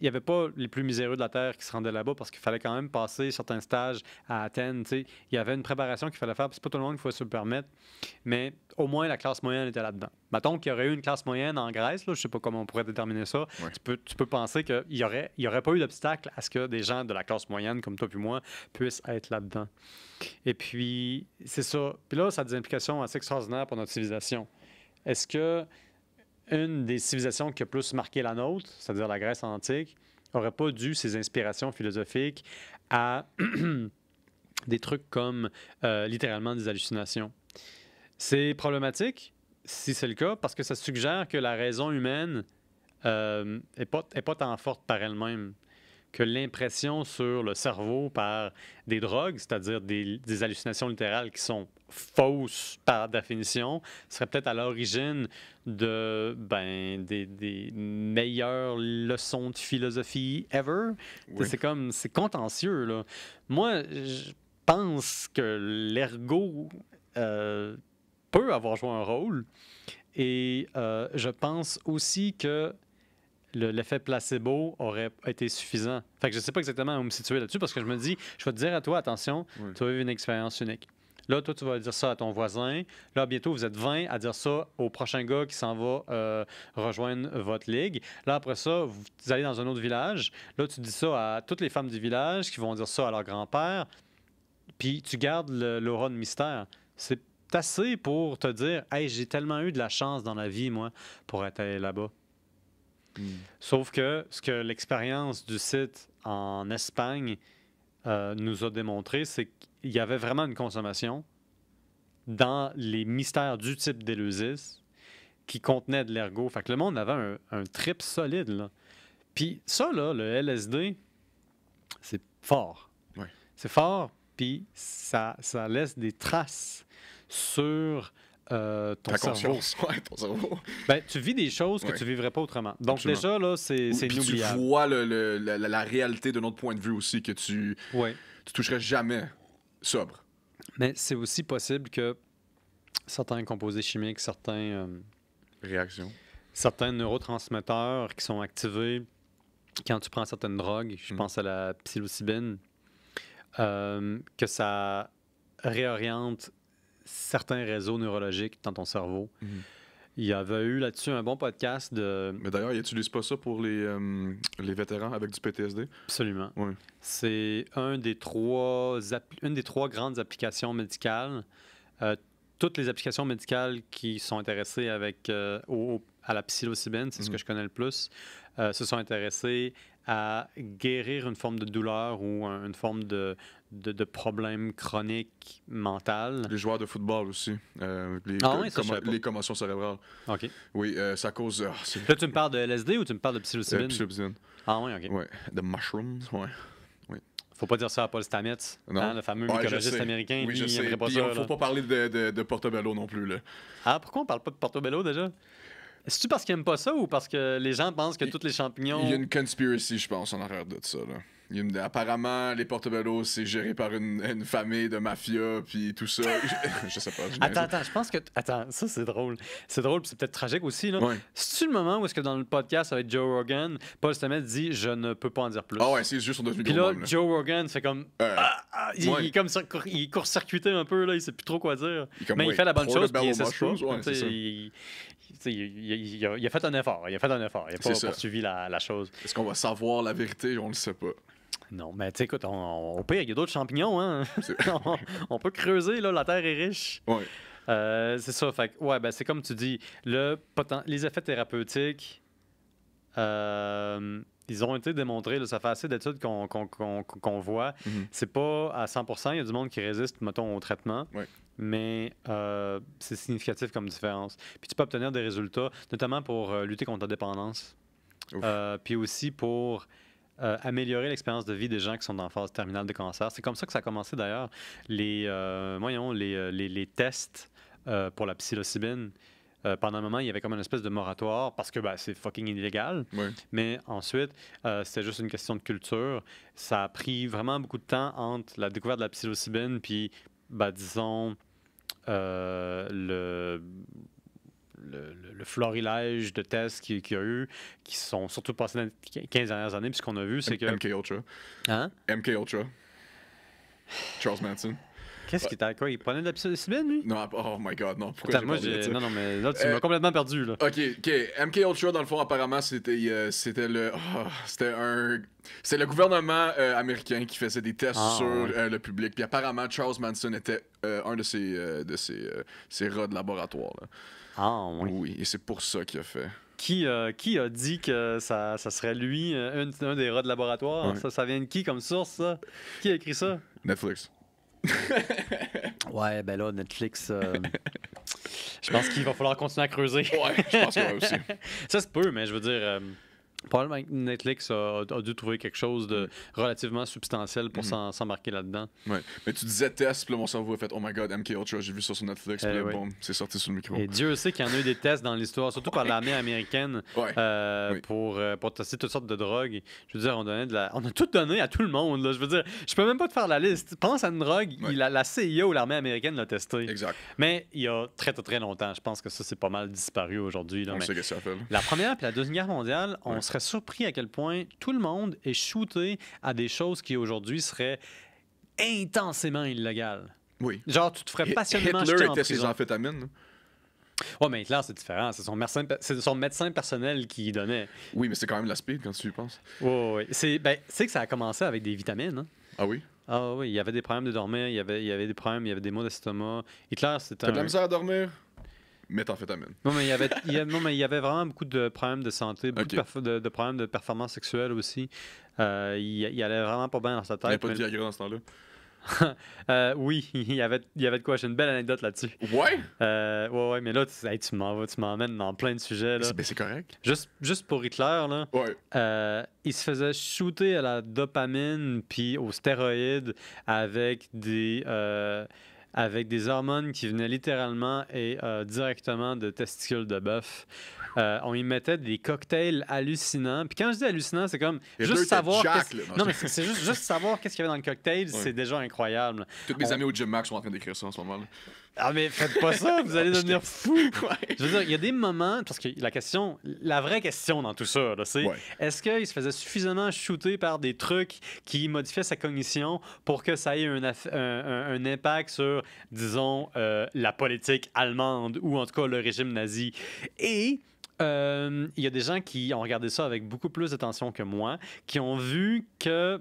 il n'y avait pas les plus miséreux de la Terre qui se rendaient là-bas parce qu'il fallait quand même passer certains stages à Athènes. Il y avait une préparation qu'il fallait faire, c'est pas tout le monde qui pouvait se le permettre, mais au moins la classe moyenne était là-dedans. Mettons qu'il y aurait eu une classe moyenne en Grèce, je ne sais pas comment on pourrait déterminer ça. Tu, peux, tu peux penser qu'il n'y aurait, il y aurait pas eu d'obstacle à ce que des gens de la classe moyenne, comme toi puis moi, puissent être là-dedans. Et puis, c'est ça. Puis là, ça a des implications assez extraordinaires pour notre civilisation. Est-ce que une des civilisations qui a plus marqué la nôtre, c'est-à-dire la Grèce antique, n'aurait pas dû ses inspirations philosophiques à des trucs comme euh, littéralement des hallucinations. C'est problématique, si c'est le cas, parce que ça suggère que la raison humaine n'est euh, pas, est pas tant forte par elle-même que l'impression sur le cerveau par des drogues, c'est-à-dire des, hallucinations littérales qui sont fausses par définition, serait peut-être à l'origine de ben, des, meilleures leçons de philosophie ever. C'est comme, c'est contentieux. Là. Moi, je pense que l'ergo euh, peut avoir joué un rôle. Et euh, je pense aussi que l'effet placebo aurait été suffisant. Fait que je sais pas exactement où me situer là-dessus parce que je me dis, je vais te dire à toi, attention, tu as eu une expérience unique. Là, toi, tu vas dire ça à ton voisin. Là, bientôt, vous êtes 20 à dire ça au prochain gars qui s'en va euh, rejoindre votre ligue. Là, après ça, vous allez dans un autre village. Là, tu dis ça à toutes les femmes du village qui vont dire ça à leur grand-père. Puis tu gardes l'aura de mystère. C'est assez pour te dire Hey, j'ai tellement eu de la chance dans la vie, moi, pour être là-bas. Mm. Sauf que ce que l'expérience du site en Espagne euh, nous a démontré, c'est qu'il y avait vraiment une consommation dans les mystères du type d'Éleusis qui contenait de l'ergot. Fait que le monde avait un, trip solide. Puis ça, le LSD, c'est fort. C'est fort, puis ça, ça laisse des traces sur euh, ton, cerveau. Ouais, ben, tu vis des choses que tu vivrais pas autrement. Donc déjà, là, c'est inoubliable. Tu vois la, réalité d'un autre point de vue aussi que tu ouais. tu toucherais jamais sobre. Mais c'est aussi possible que certains composés chimiques, certains... Euh, Réactions. Certains neurotransmetteurs qui sont activés quand tu prends certaines drogues, je mm. pense à la psilocybine, euh, que ça réoriente certains réseaux neurologiques dans ton cerveau. Mhm. Il y avait eu là-dessus un bon podcast de. Mais d'ailleurs, ils n'utilisent pas ça pour les, euh, les vétérans avec du PTSD? Absolument. C'est un des trois une des trois grandes applications médicales. Euh, toutes les applications médicales qui sont intéressées avec, euh, au, à la psilocybine, c'est ce que mhm. je connais le plus, se sont intéressées à guérir une forme de douleur ou une forme de, de, problème chronique mental. Les joueurs de football aussi. Euh, les, ah les commotions cérébrales. OK. Oui, euh, ça cause. Ah, là, tu me parles de LSD ou tu me parles de euh, psilocybine Psilocybine. Ah oui, OK. Oui, de mushrooms, ouais. Oui. Faut pas dire ça à Paul Stamets, hein, le fameux mycologiste américain. Oui, je sais. Il pas faut pas parler de, de, Portobello non plus. Là. Ah, pourquoi on parle pas de Portobello déjà c'est-tu parce qu'ils aiment pas ça ou parce que les gens pensent que tous les champignons. Il y a une conspiracy, je pense, en arrière de ça. Là apparemment, les porte-vélos, c'est géré par une, une, famille de mafia, puis tout ça. je, sais pas. Attends, attends, je pense que. Attends, ça, c'est drôle. C'est drôle, c'est peut-être tragique aussi. là. C'est-tu le moment où ce que dans le podcast avec Joe Rogan, Paul Stamets dit Je ne peux pas en dire plus Ah oh ouais, c'est juste son devenu Puis là, Joe Rogan c'est comme. Euh, ah, ah, il, est comme il court-circuité un peu, là, il sait plus trop quoi dire. Mais il fait la bonne chose, puis il il, il, il, a, il, a, fait un effort, il a fait un effort, il a pas poursuivi la, la chose. Est-ce qu'on va savoir la vérité? On ne le sait pas. Non, mais tu écoute, on, il y a d'autres champignons. Hein? on, peut creuser, là, la terre est riche. Ouais. Euh, c'est ça, fait ouais, ben, c'est comme tu dis, les effets thérapeutiques, euh, ils ont été démontrés, ça fait assez d'études qu'on voit. Mm-hmm. C'est pas à 100 il y a du monde qui résiste, mettons, au traitement. mais euh, c'est significatif comme différence. Puis tu peux obtenir des résultats, notamment pour lutter contre la dépendance, puis aussi pour euh, améliorer l'expérience de vie des gens qui sont en phase terminale de cancer. C'est comme ça que ça a commencé d'ailleurs. Les, euh, euh, les, tests pour la psilocybine. pendant un moment, il y avait comme une espèce de moratoire parce que ben, c'est fucking illégal. Mais ensuite, euh, c'était juste une question de culture. Ça a pris vraiment beaucoup de temps entre la découverte de la psilocybine puis, ben, disons, le, le, le, florilège de tests qu'il y a eu, qui sont surtout passés dans les 15 dernières années, puis ce qu'on a vu, c'est que. MK Ultra. Hein? MK Ultra. Charles Manson. Qu'est-ce qu'il t'a quoi Il prenait de la lui Non, oh my god, non. Pourquoi Attends, moi, j'ai. Non, non, mais là, tu euh, m'as complètement perdu, là. Ok, ok. MK Ultra, dans le fond, apparemment, c'était euh, c'était le. Oh, c'était un. C'est le gouvernement euh, américain qui faisait des tests ah, sur le public. Puis apparemment, Charles Manson était un de ses, de ces ses rats de laboratoire, là. Ah oui. et c'est pour ça qu'il a fait. Qui, euh, qui a dit que ça, ça serait lui, euh, un, des rats de laboratoire? Ça, vient de qui comme source, ça? Qui a écrit ça? Netflix. ouais, ben là, Netflix. Euh, je pense qu'il va falloir continuer à creuser. ouais, je pense que aussi. ça se peut, mais je veux dire. Probablement Netflix a, dû trouver quelque chose de relativement substantiel pour mhm. s'embarquer là-dedans. Ouais. Mais tu disais test, puis là, mon cerveau a fait Oh my god, MK Ultra, j'ai vu ça sur Netflix, puis eh c'est sorti sur le micro. Et Dieu sait qu'il y en a eu des tests dans l'histoire, surtout par l'armée américaine, euh, euh, pour, tester toutes sortes de drogues. Je veux dire, on, de on a tout donné à tout le monde. Là. Je veux dire, je peux même pas te faire la liste. Pense à une drogue, la CIA ou l'armée américaine l'a testée. Exact. Mais il y a très, très, très longtemps, je pense que ça, c'est pas mal disparu aujourd'hui. que ça La première puis la deuxième guerre mondiale, on serais surpris à quel point tout le monde est shooté à des choses qui aujourd'hui seraient intensément illégales. Oui. Genre, tu te ferais passionnément Hitler était ses amphétamines. Hein. Oui, mais là, c'est différent. C'est son, médecin, son médecin personnel qui donnait. Oui, mais c'est quand même la speed quand tu y penses. Oui, oui. C'est ben, que ça a commencé avec des vitamines. Hein. Ah oui? Ah oui, il y avait des problèmes de dormir, il y avait, il y avait des problèmes, il y avait des maux d'estomac. Hitler, c'était. T'as un... de la misère à dormir? méthamphétamine. Non, mais il y avait, il y non, mais il y avait vraiment beaucoup de problèmes de santé, beaucoup de, problèmes de performance sexuelle aussi. Euh, il, y allait vraiment pas bien dans sa tête. Il n'y avait pas de Viagra dans ce temps-là. Euh, oui, il y, avait, il y avait de quoi. J'ai une belle anecdote là-dessus. Ouais? Euh, ouais, ouais, mais là, tu, tu m'en tu m'emmènes dans plein de sujets. Là. c'est correct. Juste, juste pour Hitler, là, ouais. il se faisait shooter à la dopamine puis aux stéroïdes avec des avec des hormones qui venaient littéralement et euh, directement de testicules de bœuf. Euh, on y mettait des cocktails hallucinants. Puis quand je dis hallucinant, c'est comme juste savoir. non, mais c'est juste, juste, savoir qu'est-ce qu'il y avait dans le cocktail, c'est déjà incroyable. Tous mes amis au Gym Max sont en train d'écrire ça en ce moment. là ah mais faites pas ça, vous allez ah, devenir fou. Je veux dire, il y a des moments parce que la question, la vraie question dans tout ça, c'est est-ce qu'il se faisait suffisamment shooter par des trucs qui modifiaient sa cognition pour que ça ait un, impact sur, disons, euh, la politique allemande ou en tout cas le régime nazi. Et euh, il y a des gens qui ont regardé ça avec beaucoup plus d'attention que moi, qui ont vu que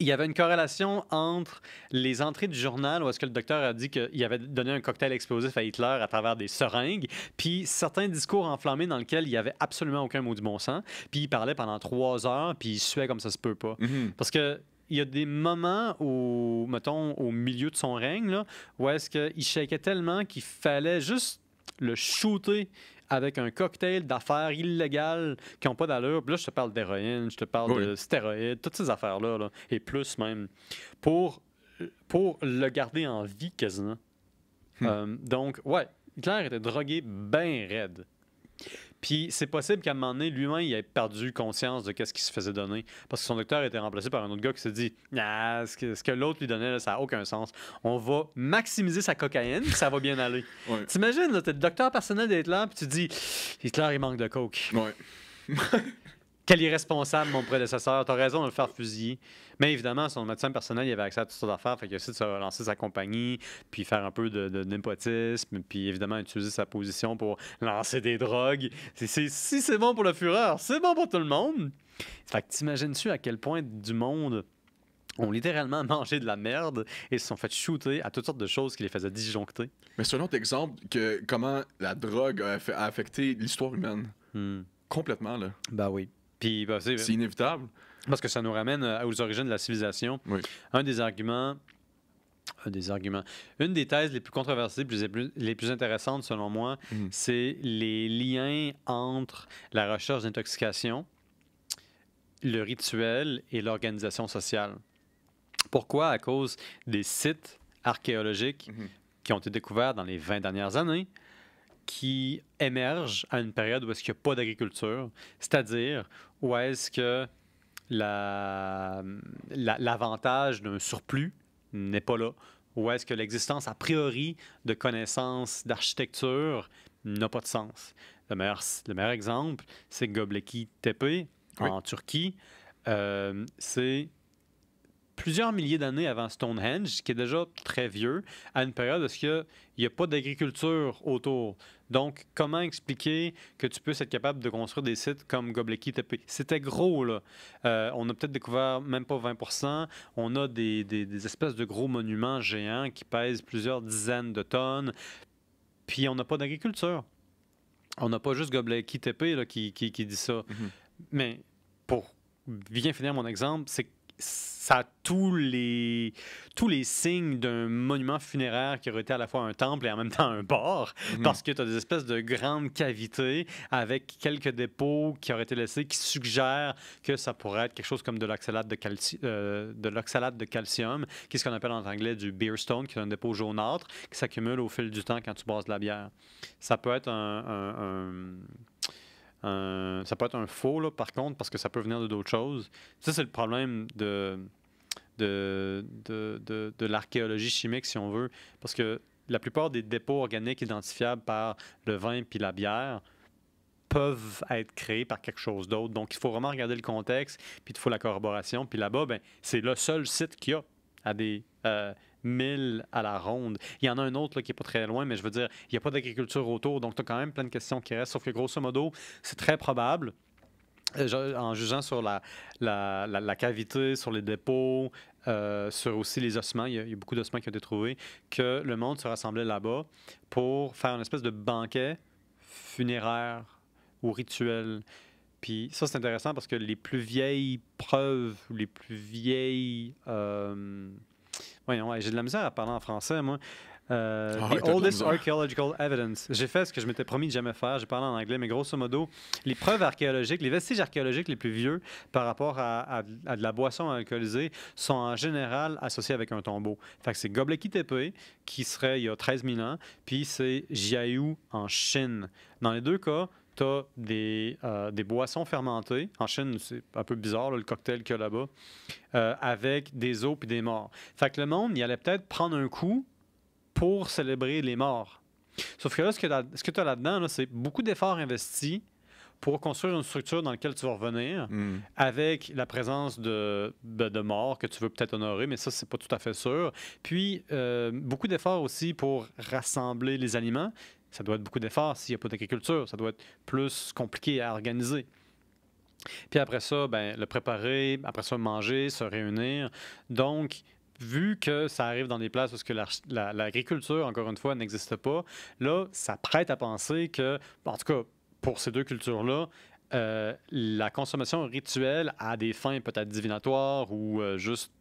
il y avait une corrélation entre les entrées du journal où est-ce que le docteur a dit qu'il avait donné un cocktail explosif à Hitler à travers des seringues, puis certains discours enflammés dans lesquels il n'y avait absolument aucun mot du bon sens, puis il parlait pendant trois heures, puis il suait comme ça se peut pas. Mhm. Parce que il y a des moments où, mettons, au milieu de son règne, là, où est-ce qu'il shakeait tellement qu'il fallait juste le shooter avec un cocktail d'affaires illégales qui n'ont pas d'allure. là, je te parle d'héroïne, je te parle de stéroïdes, toutes ces affaires-là, et plus même, pour, pour le garder en vie quasiment. Hmm. Euh, donc, ouais, Claire était droguée bien raide. Puis c'est possible qu'à un moment donné, lui-même, il ait perdu conscience de qu'est-ce qui se faisait donner. Parce que son docteur a été remplacé par un autre gars qui s'est dit ah, ce que, l'autre lui donnait, ça n'a aucun sens. On va maximiser sa cocaïne, ça va bien aller. Ouais. T'imagines, t'es le docteur personnel d'Hitler, puis tu dis Hitler, il manque de coke. Ouais. Quel irresponsable, mon prédécesseur. T'as raison de le faire fusiller. Mais évidemment, son médecin personnel, il avait accès à toutes sortes d'affaires. Fait que aussi de lancer sa compagnie, puis faire un peu de, de, puis évidemment utiliser sa position pour lancer des drogues. si c'est bon pour le Führer, c'est bon pour tout le monde. Fait que t'imagines-tu à quel point du monde ont littéralement mangé de la merde et se sont fait shooter à toutes sortes de choses qui les faisaient disjoncter. Mais c'est un autre exemple que comment la drogue a, affecté l'histoire humaine. Hmm. Complètement, là. ben oui. Bah, c'est inévitable. Parce que ça nous ramène euh, aux origines de la civilisation. Un des arguments un des arguments. Une des thèses les plus controversées, les plus, les plus intéressantes selon moi, mm. c'est les liens entre la recherche d'intoxication, le rituel et l'organisation sociale. Pourquoi À cause des sites archéologiques mm-hmm. qui ont été découverts dans les 20 dernières années, qui émerge à une période où est-ce qu'il n'y a pas d'agriculture, c'est-à-dire où est-ce que l'avantage la, d'un surplus n'est pas là, où est-ce que l'existence a priori de connaissances d'architecture n'a pas de sens. Le meilleur, le meilleur exemple, c'est Göbekli Tepe en Turquie. Euh, c'est plusieurs milliers d'années avant Stonehenge, qui est déjà très vieux, à une période où il n'y a, pas d'agriculture autour. Donc, comment expliquer que tu puisses être capable de construire des sites comme Gobleki Tepe? C'était gros, là. Euh, on a peut-être découvert même pas 20 On a des, espèces de gros monuments géants qui pèsent plusieurs dizaines de tonnes. Puis, on n'a pas d'agriculture. On n'a pas juste Gobleki Tepe là, qui, qui, dit ça. Mm-hmm. Mais pour bien finir mon exemple, c'est ça a tous les, tous les signes d'un monument funéraire qui aurait été à la fois un temple et en même temps un port, mhm. parce que tu as des espèces de grandes cavités avec quelques dépôts qui auraient été laissés qui suggèrent que ça pourrait être quelque chose comme de l'oxalate de, euh, de, de calcium, qui est ce qu'on appelle en anglais du beer stone, qui est un dépôt jaunâtre qui s'accumule au fil du temps quand tu brasses de la bière. Ça peut être un euh, ça peut être un faux, là, par contre, parce que ça peut venir de d'autres choses. Ça, c'est le problème de, de, l'archéologie chimique, si on veut, parce que la plupart des dépôts organiques identifiables par le vin puis la bière peuvent être créés par quelque chose d'autre. Donc, il faut vraiment regarder le contexte, puis il faut la corroboration. Puis là-bas, ben, c'est le seul site qu'il y a à des euh, à la ronde. Il y en a un autre qui n'est pas très loin, mais je veux dire, il n'y a pas d'agriculture autour, donc tu as quand même plein de questions qui restent. Sauf que grosso modo, c'est très probable. Euh, en jugeant sur la, la, cavité, sur les dépôts, euh, sur aussi les ossements, il y, a, il y a beaucoup d'ossements qui ont été trouvés, que le monde se rassemblait là-bas pour faire une espèce de banquet funéraire ou rituel puis ça, c'est intéressant parce que les plus vieilles preuves, les plus vieilles. Euh, voyons, j'ai de la misère à parler en français, moi. Euh, ah, the oldest archaeological evidence. J'ai fait ce que je m'étais promis de jamais faire. J'ai parlé en anglais, mais grosso modo, les preuves archéologiques, les vestiges archéologiques les plus vieux par rapport à, de la boisson alcoolisée sont en général associés avec un tombeau. Fait que c'est Göbekli Tepe qui serait il y a 13 000 ans, puis c'est Jiayu en Chine. Dans les deux cas, tu as des, euh, des, boissons fermentées. En Chine, c'est un peu bizarre le cocktail qu'il y a là-bas, euh, avec des eaux et des morts. Fait que le monde, il allait peut-être prendre un coup pour célébrer les morts. Sauf que là, ce que tu as là-dedans, c'est beaucoup d'efforts investis pour construire une structure dans laquelle tu vas revenir, mm. avec la présence de, ben, de, morts que tu veux peut-être honorer, mais ça, c'est pas tout à fait sûr. Puis, euh, beaucoup d'efforts aussi pour rassembler les aliments ça doit être beaucoup d'efforts. S'il n'y a pas d'agriculture, ça doit être plus compliqué à organiser. Puis après ça, ben, le préparer, après ça, manger, se réunir. Donc, vu que ça arrive dans des places où l'agriculture, encore une fois, n'existe pas, là, ça prête à penser que, en tout cas, pour ces deux cultures-là, euh, la consommation rituelle à des fins peut-être divinatoires ou euh, juste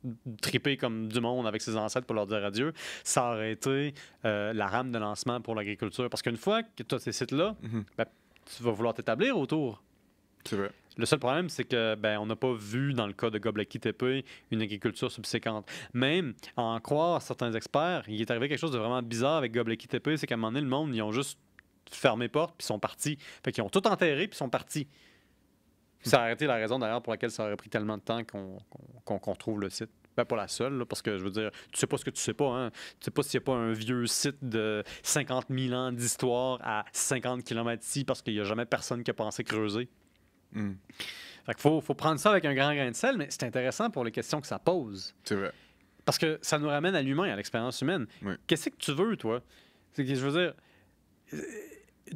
triper comme du monde avec ses ancêtres pour leur dire adieu, ça aurait été euh, la rame de lancement pour l'agriculture. Parce qu'une fois que tu as ces sites-là, mhm. ben, tu vas vouloir t'établir autour. C'est vrai. Le seul problème, c'est que ben, on n'a pas vu dans le cas de Gobleki Tepe une agriculture subséquente. Même en croire certains experts, il est arrivé quelque chose de vraiment bizarre avec goblet Tepe, c'est qu'à un moment donné, le monde, ils ont juste fermé porte, puis sont partis. Fait qu'ils ont tout enterré, puis sont partis. Ça a été la raison d'ailleurs pour laquelle ça aurait pris tellement de temps qu'on retrouve trouve le site. Ben, pas la seule, parce que je veux dire, tu sais pas ce que tu sais pas. Hein? Tu sais pas s'il n'y a pas un vieux site de 50 000 ans d'histoire à 50 km ici parce qu'il n'y a jamais personne qui a pensé creuser. Hmm. Fait faut, prendre ça avec un grand grain de sel, mais c'est intéressant pour les questions que ça pose. C'est vrai. Parce que ça nous ramène à l'humain, à l'expérience humaine. Qu'est-ce que tu veux, toi? C'est que je veux dire,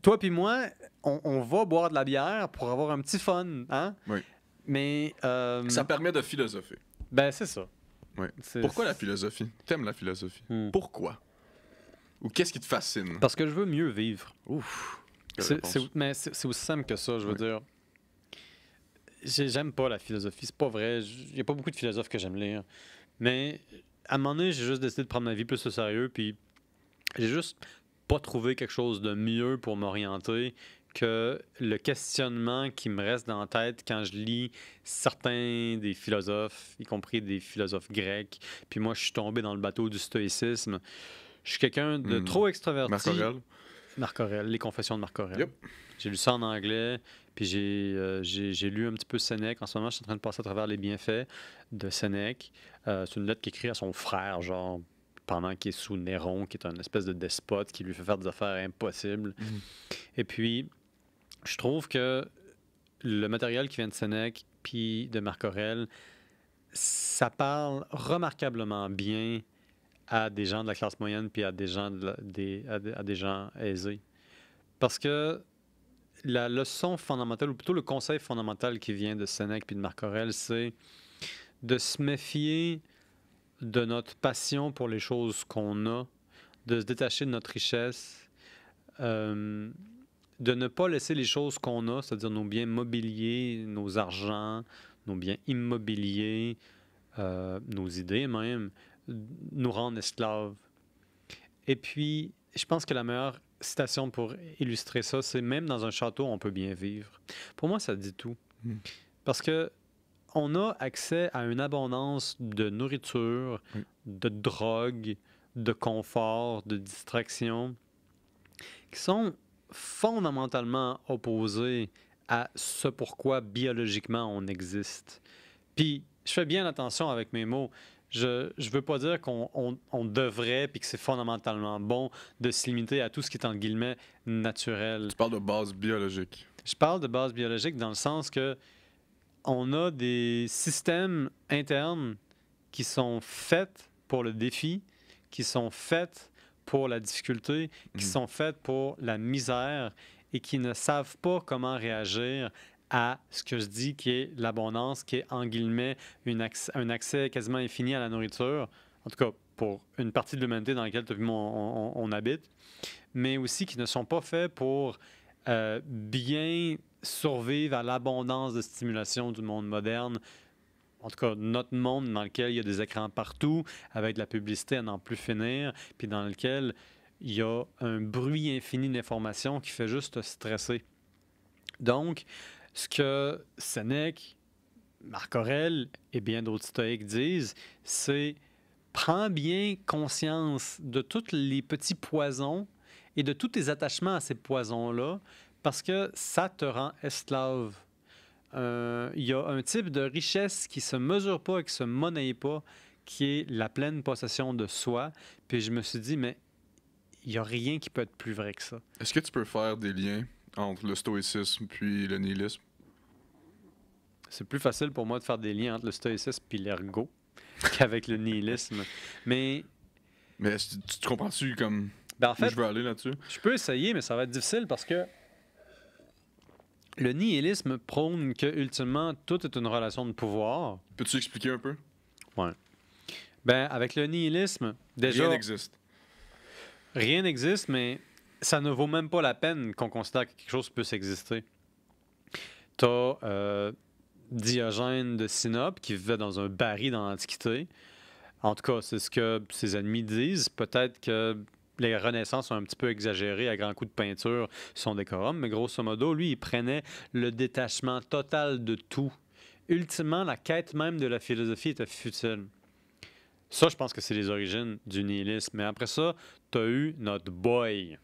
toi puis moi, on, va boire de la bière pour avoir un petit fun, hein? Oui. Mais. Euh, ça permet de philosopher. Ben, c'est ça. Pourquoi la philosophie? T'aimes la philosophie. Hmm. Pourquoi? Ou qu'est-ce qui te fascine? Parce que je veux mieux vivre. Ouf. mais c'est aussi simple que ça, je veux dire. J'aime pas la philosophie, c'est pas vrai. Il n'y a pas beaucoup de philosophes que j'aime lire. Mais à un moment donné, j'ai juste décidé de prendre ma vie plus au sérieux, puis j'ai juste pas trouvé quelque chose de mieux pour m'orienter que le questionnement qui me reste dans la tête quand je lis certains des philosophes, y compris des philosophes grecs. Puis moi, je suis tombé dans le bateau du stoïcisme. Je suis quelqu'un de hmm. trop extraverti. Marc Aurel. Marc les confessions de Marc Aurel. J'ai lu ça en anglais, puis euh, j'ai, j'ai, lu un petit peu Sénèque. En ce moment, je suis en train de passer à travers les bienfaits de Sénèque. Euh, c'est une lettre qu'il écrit à son frère, genre pendant qu'il est sous Néron, qui est un espèce de despote qui lui fait faire des affaires impossibles. Mm. Et puis, je trouve que le matériel qui vient de Sénèque puis de Marc Aurèle, ça parle remarquablement bien à des gens de la classe moyenne puis à des gens, à gens aisés. Parce que la leçon fondamentale, ou plutôt le conseil fondamental qui vient de Sénèque puis de Marc Aurèle, c'est de se méfier de notre passion pour les choses qu'on a, de se détacher de notre richesse, euh, de ne pas laisser les choses qu'on a, c'est-à-dire nos biens mobiliers, nos argents, nos biens immobiliers, euh, nos idées même, nous rendre esclaves. Et puis, je pense que la meilleure citation pour illustrer ça, c'est même dans un château, on peut bien vivre. Pour moi, ça dit tout. Mmh. Parce que on a accès à une abondance de nourriture, de drogue, de confort, de distraction, qui sont fondamentalement opposées à ce pourquoi biologiquement on existe. Puis, je fais bien attention avec mes mots. Je ne veux pas dire qu'on on, devrait, puis que c'est fondamentalement bon de se limiter à tout ce qui est en guillemets naturel. Tu parles de base biologique. Je parle de base biologique dans le sens que on a des systèmes internes qui sont faits pour le défi, qui sont faits pour la difficulté, qui mm. sont faits pour la misère et qui ne savent pas comment réagir à ce que je dis qui est l'abondance, qui est en guillemets une un accès quasiment infini à la nourriture, en tout cas pour une partie de l'humanité dans laquelle on, on, habite, mais aussi qui ne sont pas faits pour euh, bien survivre à l'abondance de stimulation du monde moderne. En tout cas, notre monde dans lequel il y a des écrans partout, avec de la publicité à n'en plus finir, puis dans lequel il y a un bruit infini d'informations qui fait juste stresser. Donc, ce que Sénèque, Marc aurel et bien d'autres stoïques disent, c'est prends bien conscience de tous les petits poisons et de tous tes attachements à ces poisons-là, parce que ça te rend esclave. Il euh, y a un type de richesse qui se mesure pas et qui se monnaie pas, qui est la pleine possession de soi. Puis je me suis dit, mais il n'y a rien qui peut être plus vrai que ça. Est-ce que tu peux faire des liens entre le stoïcisme puis le nihilisme? C'est plus facile pour moi de faire des liens entre le stoïcisme puis l'ergo qu'avec le nihilisme. Mais. Mais tu, te comprends-tu comme. Ben en je veux aller là-dessus? Je peux essayer, mais ça va être difficile parce que le nihilisme prône que, ultimement, tout est une relation de pouvoir. Peux-tu expliquer un peu? Ouais. Ben, avec le nihilisme, déjà. Rien n'existe. Rien n'existe, mais ça ne vaut même pas la peine qu'on considère que quelque chose puisse exister. T'as euh, Diogène de Sinope qui vivait dans un baril dans l'Antiquité. En tout cas, c'est ce que ses ennemis disent. Peut-être que les renaissances sont un petit peu exagérées à grands coups de peinture son décorum, mais grosso modo, lui, il prenait le détachement total de tout. Ultimement, la quête même de la philosophie était futile. Ça, je pense que c'est les origines du nihilisme. Mais après ça, tu as eu notre boy,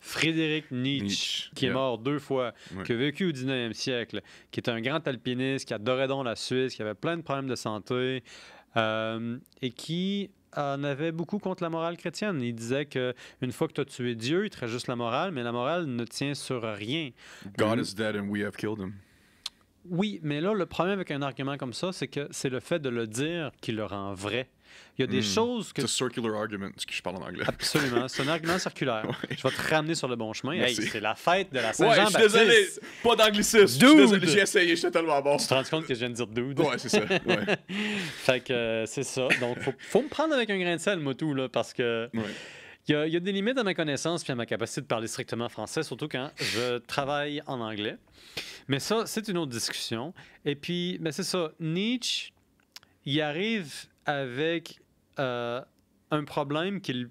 Frédéric Nietzsche, qui est mort deux fois, qui a vécu au 19e siècle, qui était un grand alpiniste, qui adorait donc la Suisse, qui avait plein de problèmes de santé, euh, et qui en avait beaucoup contre la morale chrétienne. Il disait qu'une fois que tu as tué Dieu, il te juste la morale, mais la morale ne tient sur rien. we Oui, mais là, le problème avec un argument comme ça, c'est que c'est le fait de le dire qui le rend vrai. Il y a des hmm. choses que. C'est circular argument, ce que je parle en anglais. Absolument, c'est un argument circulaire. Je vais te ramener sur le bon chemin. c'est la fête de la Saint-Jean-Baptiste. je suis désolé, pas d'anglicisme. Dude! J'ai essayé, j'étais tellement bon. Tu te rends compte que je viens de dire dude? Ouais, c'est ça. Ouais. fait que euh, c'est ça. Donc, faut, faut me prendre avec un grain de sel, moi, tout, là, parce que. Il y, a, y, a, des limites à ma connaissance et à ma capacité de parler strictement français, surtout quand je travaille en anglais. Mais ça, c'est une autre discussion. Et puis, ben, c'est ça. Nietzsche, il arrive avec euh, un problème qu'il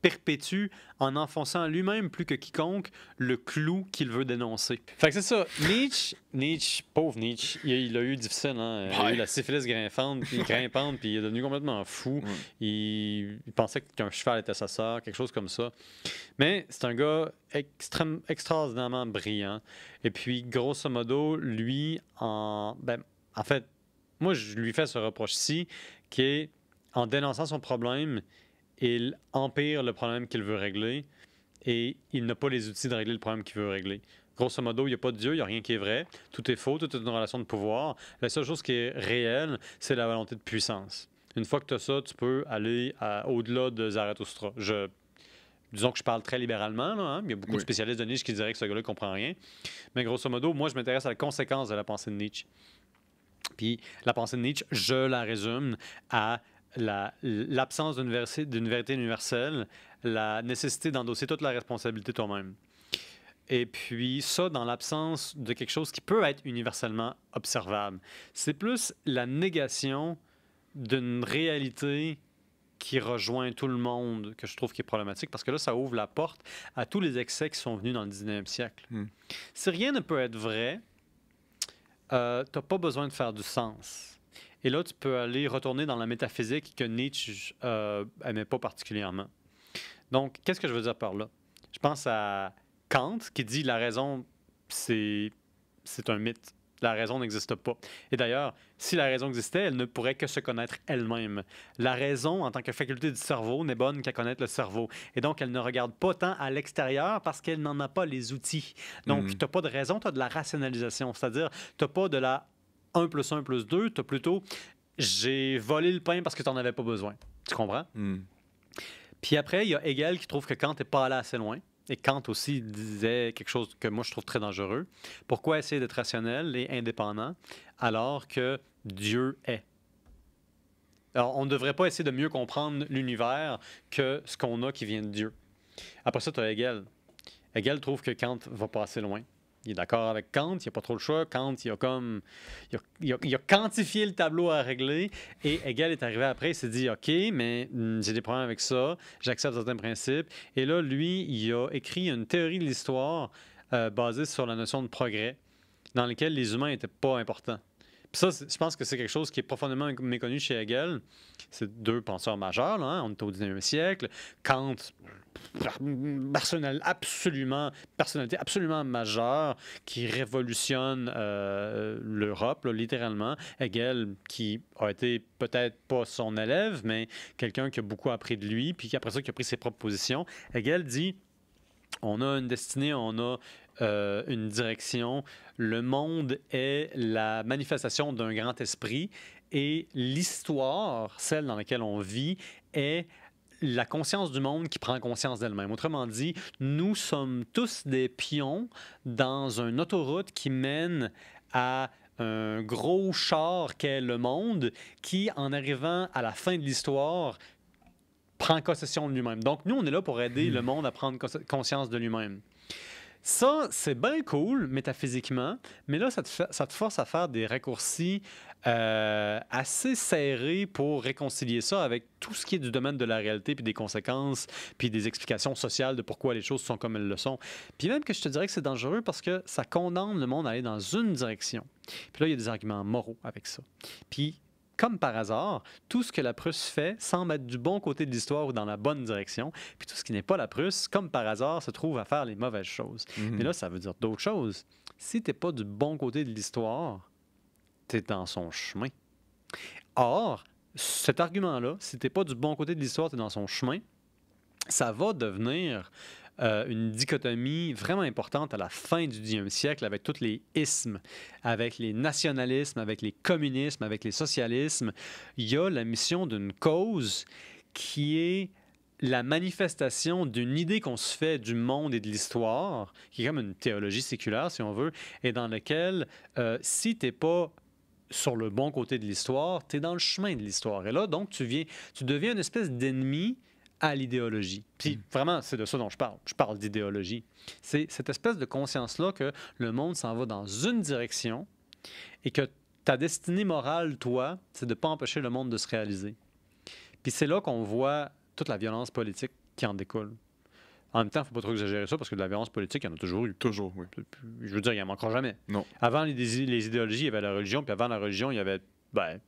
perpétue en enfonçant lui-même plus que quiconque le clou qu'il veut dénoncer. Fait que c'est ça. Nietzsche, pauvre Nietzsche, il, a eu difficile. Hein? Il a eu la syphilis grimpante, puis grimpante, puis il est devenu complètement fou. Il, pensait qu'un cheval était sa sœur, quelque chose comme ça. Mais c'est un gars extrême, extraordinairement brillant. Et puis, grosso modo, lui, en, ben, en fait, moi, je lui fais ce reproche-ci, qui en dénonçant son problème, il empire le problème qu'il veut régler et il n'a pas les outils de régler le problème qu'il veut régler. Grosso modo, il n'y a pas de Dieu, il n'y a rien qui est vrai, tout est faux, tout est une relation de pouvoir. La seule chose qui est réelle, c'est la volonté de puissance. Une fois que tu as ça, tu peux aller au-delà de Zarathustra. disons que je parle très libéralement, hein. il y a beaucoup de spécialistes de Nietzsche qui diraient que ce gars-là ne comprend rien. Mais grosso modo, moi, je m'intéresse à la conséquence de la pensée de Nietzsche. Puis la pensée de Nietzsche, je la résume à l'absence d'une vérité universelle, la nécessité d'endosser toute la responsabilité toi-même. Et puis ça, dans l'absence de quelque chose qui peut être universellement observable. C'est plus la négation d'une réalité qui rejoint tout le monde, que je trouve qui est problématique, parce que là, ça ouvre la porte à tous les excès qui sont venus dans le 19e siècle. Hmm. Si rien ne peut être vrai, euh, tu n'as pas besoin de faire du sens. Et là, tu peux aller retourner dans la métaphysique que Nietzsche n'aimait euh, pas particulièrement. Donc, qu'est-ce que je veux dire par là? Je pense à Kant qui dit la raison, c'est, c'est un mythe. La raison n'existe pas. Et d'ailleurs, si la raison existait, elle ne pourrait que se connaître elle-même. La raison, en tant que faculté du cerveau, n'est bonne qu'à connaître le cerveau. Et donc, elle ne regarde pas tant à l'extérieur parce qu'elle n'en a pas les outils. Donc, hmm. tu n'as pas de raison, tu as de la rationalisation. C'est-à-dire, tu n'as pas de la 1 plus 1 plus 2, tu as plutôt j'ai volé le pain parce que tu n'en avais pas besoin. Tu comprends? Hmm. Puis après, il y a Hegel qui trouve que tu n'est pas allé assez loin. Et Kant aussi disait quelque chose que moi je trouve très dangereux. Pourquoi essayer d'être rationnel et indépendant alors que Dieu est? Alors, on ne devrait pas essayer de mieux comprendre l'univers que ce qu'on a qui vient de Dieu. Après ça, tu as Hegel. Hegel trouve que Kant va pas assez loin il est d'accord avec Kant, il n'y a pas trop le choix. Kant, il a comme. Il a, quantifié le tableau à régler et Hegel est arrivé après, il s'est dit OK, mais hmm, j'ai des problèmes avec ça, j'accepte certains principes. Et là, lui, il a écrit une théorie de l'histoire euh, basée sur la notion de progrès, dans laquelle les humains n'étaient pas importants ça, je pense que c'est quelque chose qui est profondément méconnu chez Hegel. C'est deux penseurs majeurs, hein. on est au 19e siècle. Kant, personnel absolument, personnalité absolument majeure qui révolutionne euh, l'Europe, littéralement. Hegel, qui a été peut-être pas son élève, mais quelqu'un qui a beaucoup appris de lui, puis après ça, qui a pris ses propres positions, Hegel dit on a une destinée, on a euh, une direction. Le monde est la manifestation d'un grand esprit et l'histoire, celle dans laquelle on vit, est la conscience du monde qui prend conscience d'elle-même. Autrement dit, nous sommes tous des pions dans une autoroute qui mène à un gros char qu'est le monde, qui, en arrivant à la fin de l'histoire, prend possession de lui-même. Donc, nous, on est là pour aider hmm. le monde à prendre conscience de lui-même. Ça, c'est bien cool métaphysiquement, mais là, ça te, force à faire des raccourcis euh, assez serrés pour réconcilier ça avec tout ce qui est du domaine de la réalité, puis des conséquences, puis des explications sociales de pourquoi les choses sont comme elles le sont. Puis même que je te dirais que c'est dangereux parce que ça condamne le monde à aller dans une direction. Puis là, il y a des arguments moraux avec ça. Puis comme par hasard, tout ce que la Prusse fait semble être du bon côté de l'histoire ou dans la bonne direction, puis tout ce qui n'est pas la Prusse, comme par hasard, se trouve à faire les mauvaises choses. Mhm. Mais là, ça veut dire d'autres choses. Si t'es pas du bon côté de l'histoire, t'es dans son chemin. Or, cet argument-là, si t'es pas du bon côté de l'histoire, t'es dans son chemin, ça va devenir euh, une dichotomie vraiment importante à la fin du 10 e siècle avec tous les ismes, avec les nationalismes, avec les communismes, avec les socialismes. Il y a la mission d'une cause qui est la manifestation d'une idée qu'on se fait du monde et de l'histoire, qui est comme une théologie séculaire, si on veut, et dans laquelle, euh, si tu n'es pas sur le bon côté de l'histoire, tu es dans le chemin de l'histoire. Et là, donc, tu, viens, tu deviens une espèce d'ennemi à l'idéologie. Puis mm. vraiment, c'est de ça dont je parle. Je parle d'idéologie. C'est cette espèce de conscience-là que le monde s'en va dans une direction et que ta destinée morale, toi, c'est de ne pas empêcher le monde de se réaliser. Puis c'est là qu'on voit toute la violence politique qui en découle. En même temps, il ne faut pas trop exagérer ça parce que de la violence politique, il y en a toujours eu. Toujours, oui. Je veux dire, il n'y en encore jamais. Non. Avant les, idéologies, il y avait la religion, puis avant la religion, il y avait ben,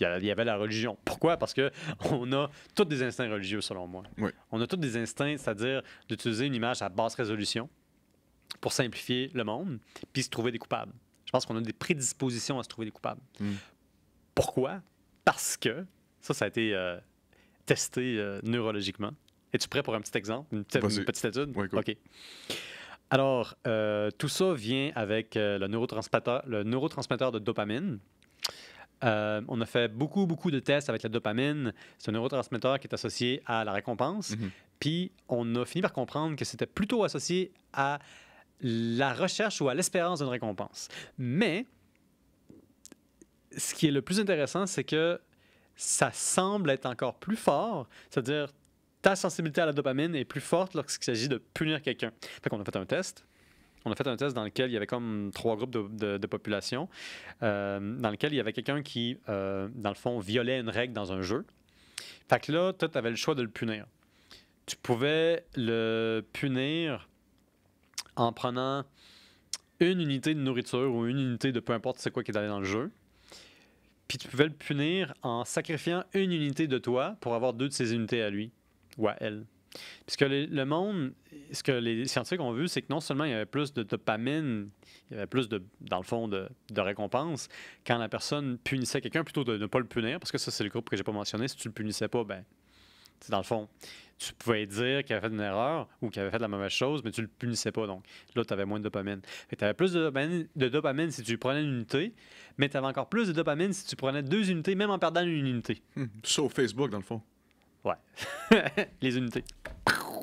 il y avait la religion. Pourquoi? Parce que on a tous des instincts religieux, selon moi. On a tous des instincts, c'est-à-dire d'utiliser une image à basse résolution pour simplifier le monde, puis se trouver des coupables. Je pense qu'on a des prédispositions à se trouver des coupables. Hmm. Pourquoi? Parce que, ça, ça a été euh, testé euh, neurologiquement. Es-tu prêt pour un petit exemple, une, petite, étude? OK. Alors, euh, tout ça vient avec le neurotransmetteur de dopamine, euh, on a fait beaucoup, beaucoup de tests avec la dopamine. C'est un neurotransmetteur qui est associé à la récompense. Mhm. Puis on a fini par comprendre que c'était plutôt associé à la recherche ou à l'espérance d'une récompense. Mais ce qui est le plus intéressant, c'est que ça semble être encore plus fort. C'est-à-dire, ta sensibilité à la dopamine est plus forte lorsqu'il s'agit de punir quelqu'un. Fait qu'on a fait un test on a fait un test dans lequel il y avait comme trois groupes de, population, euh, dans lequel il y avait quelqu'un qui, euh, dans le fond, violait une règle dans un jeu. Fait que là, toi, tu avais le choix de le punir. Tu pouvais le punir en prenant une unité de nourriture ou une unité de peu importe c'est quoi qui est dans le jeu. Puis tu pouvais le punir en sacrifiant une unité de toi pour avoir deux de ses unités à lui ou à elle. Puisque que le monde, ce que les scientifiques ont vu, c'est que non seulement il y avait plus de dopamine, il y avait plus, de, dans le fond, de, récompense quand la personne punissait quelqu'un, plutôt de ne pas le punir, parce que ça, c'est le groupe que j'ai pas mentionné. Si tu le punissais pas, ben, dans le fond, tu pouvais dire qu'il avait fait une erreur ou qu'il avait fait la mauvaise chose, mais tu le punissais pas. Donc là, tu avais moins de dopamine. Tu avais plus de dopamine, si tu prenais une unité, mais tu avais encore plus de dopamine si tu prenais deux unités, même en perdant une unité. Hmm. Sauf Facebook, dans le fond. Ouais. les unités.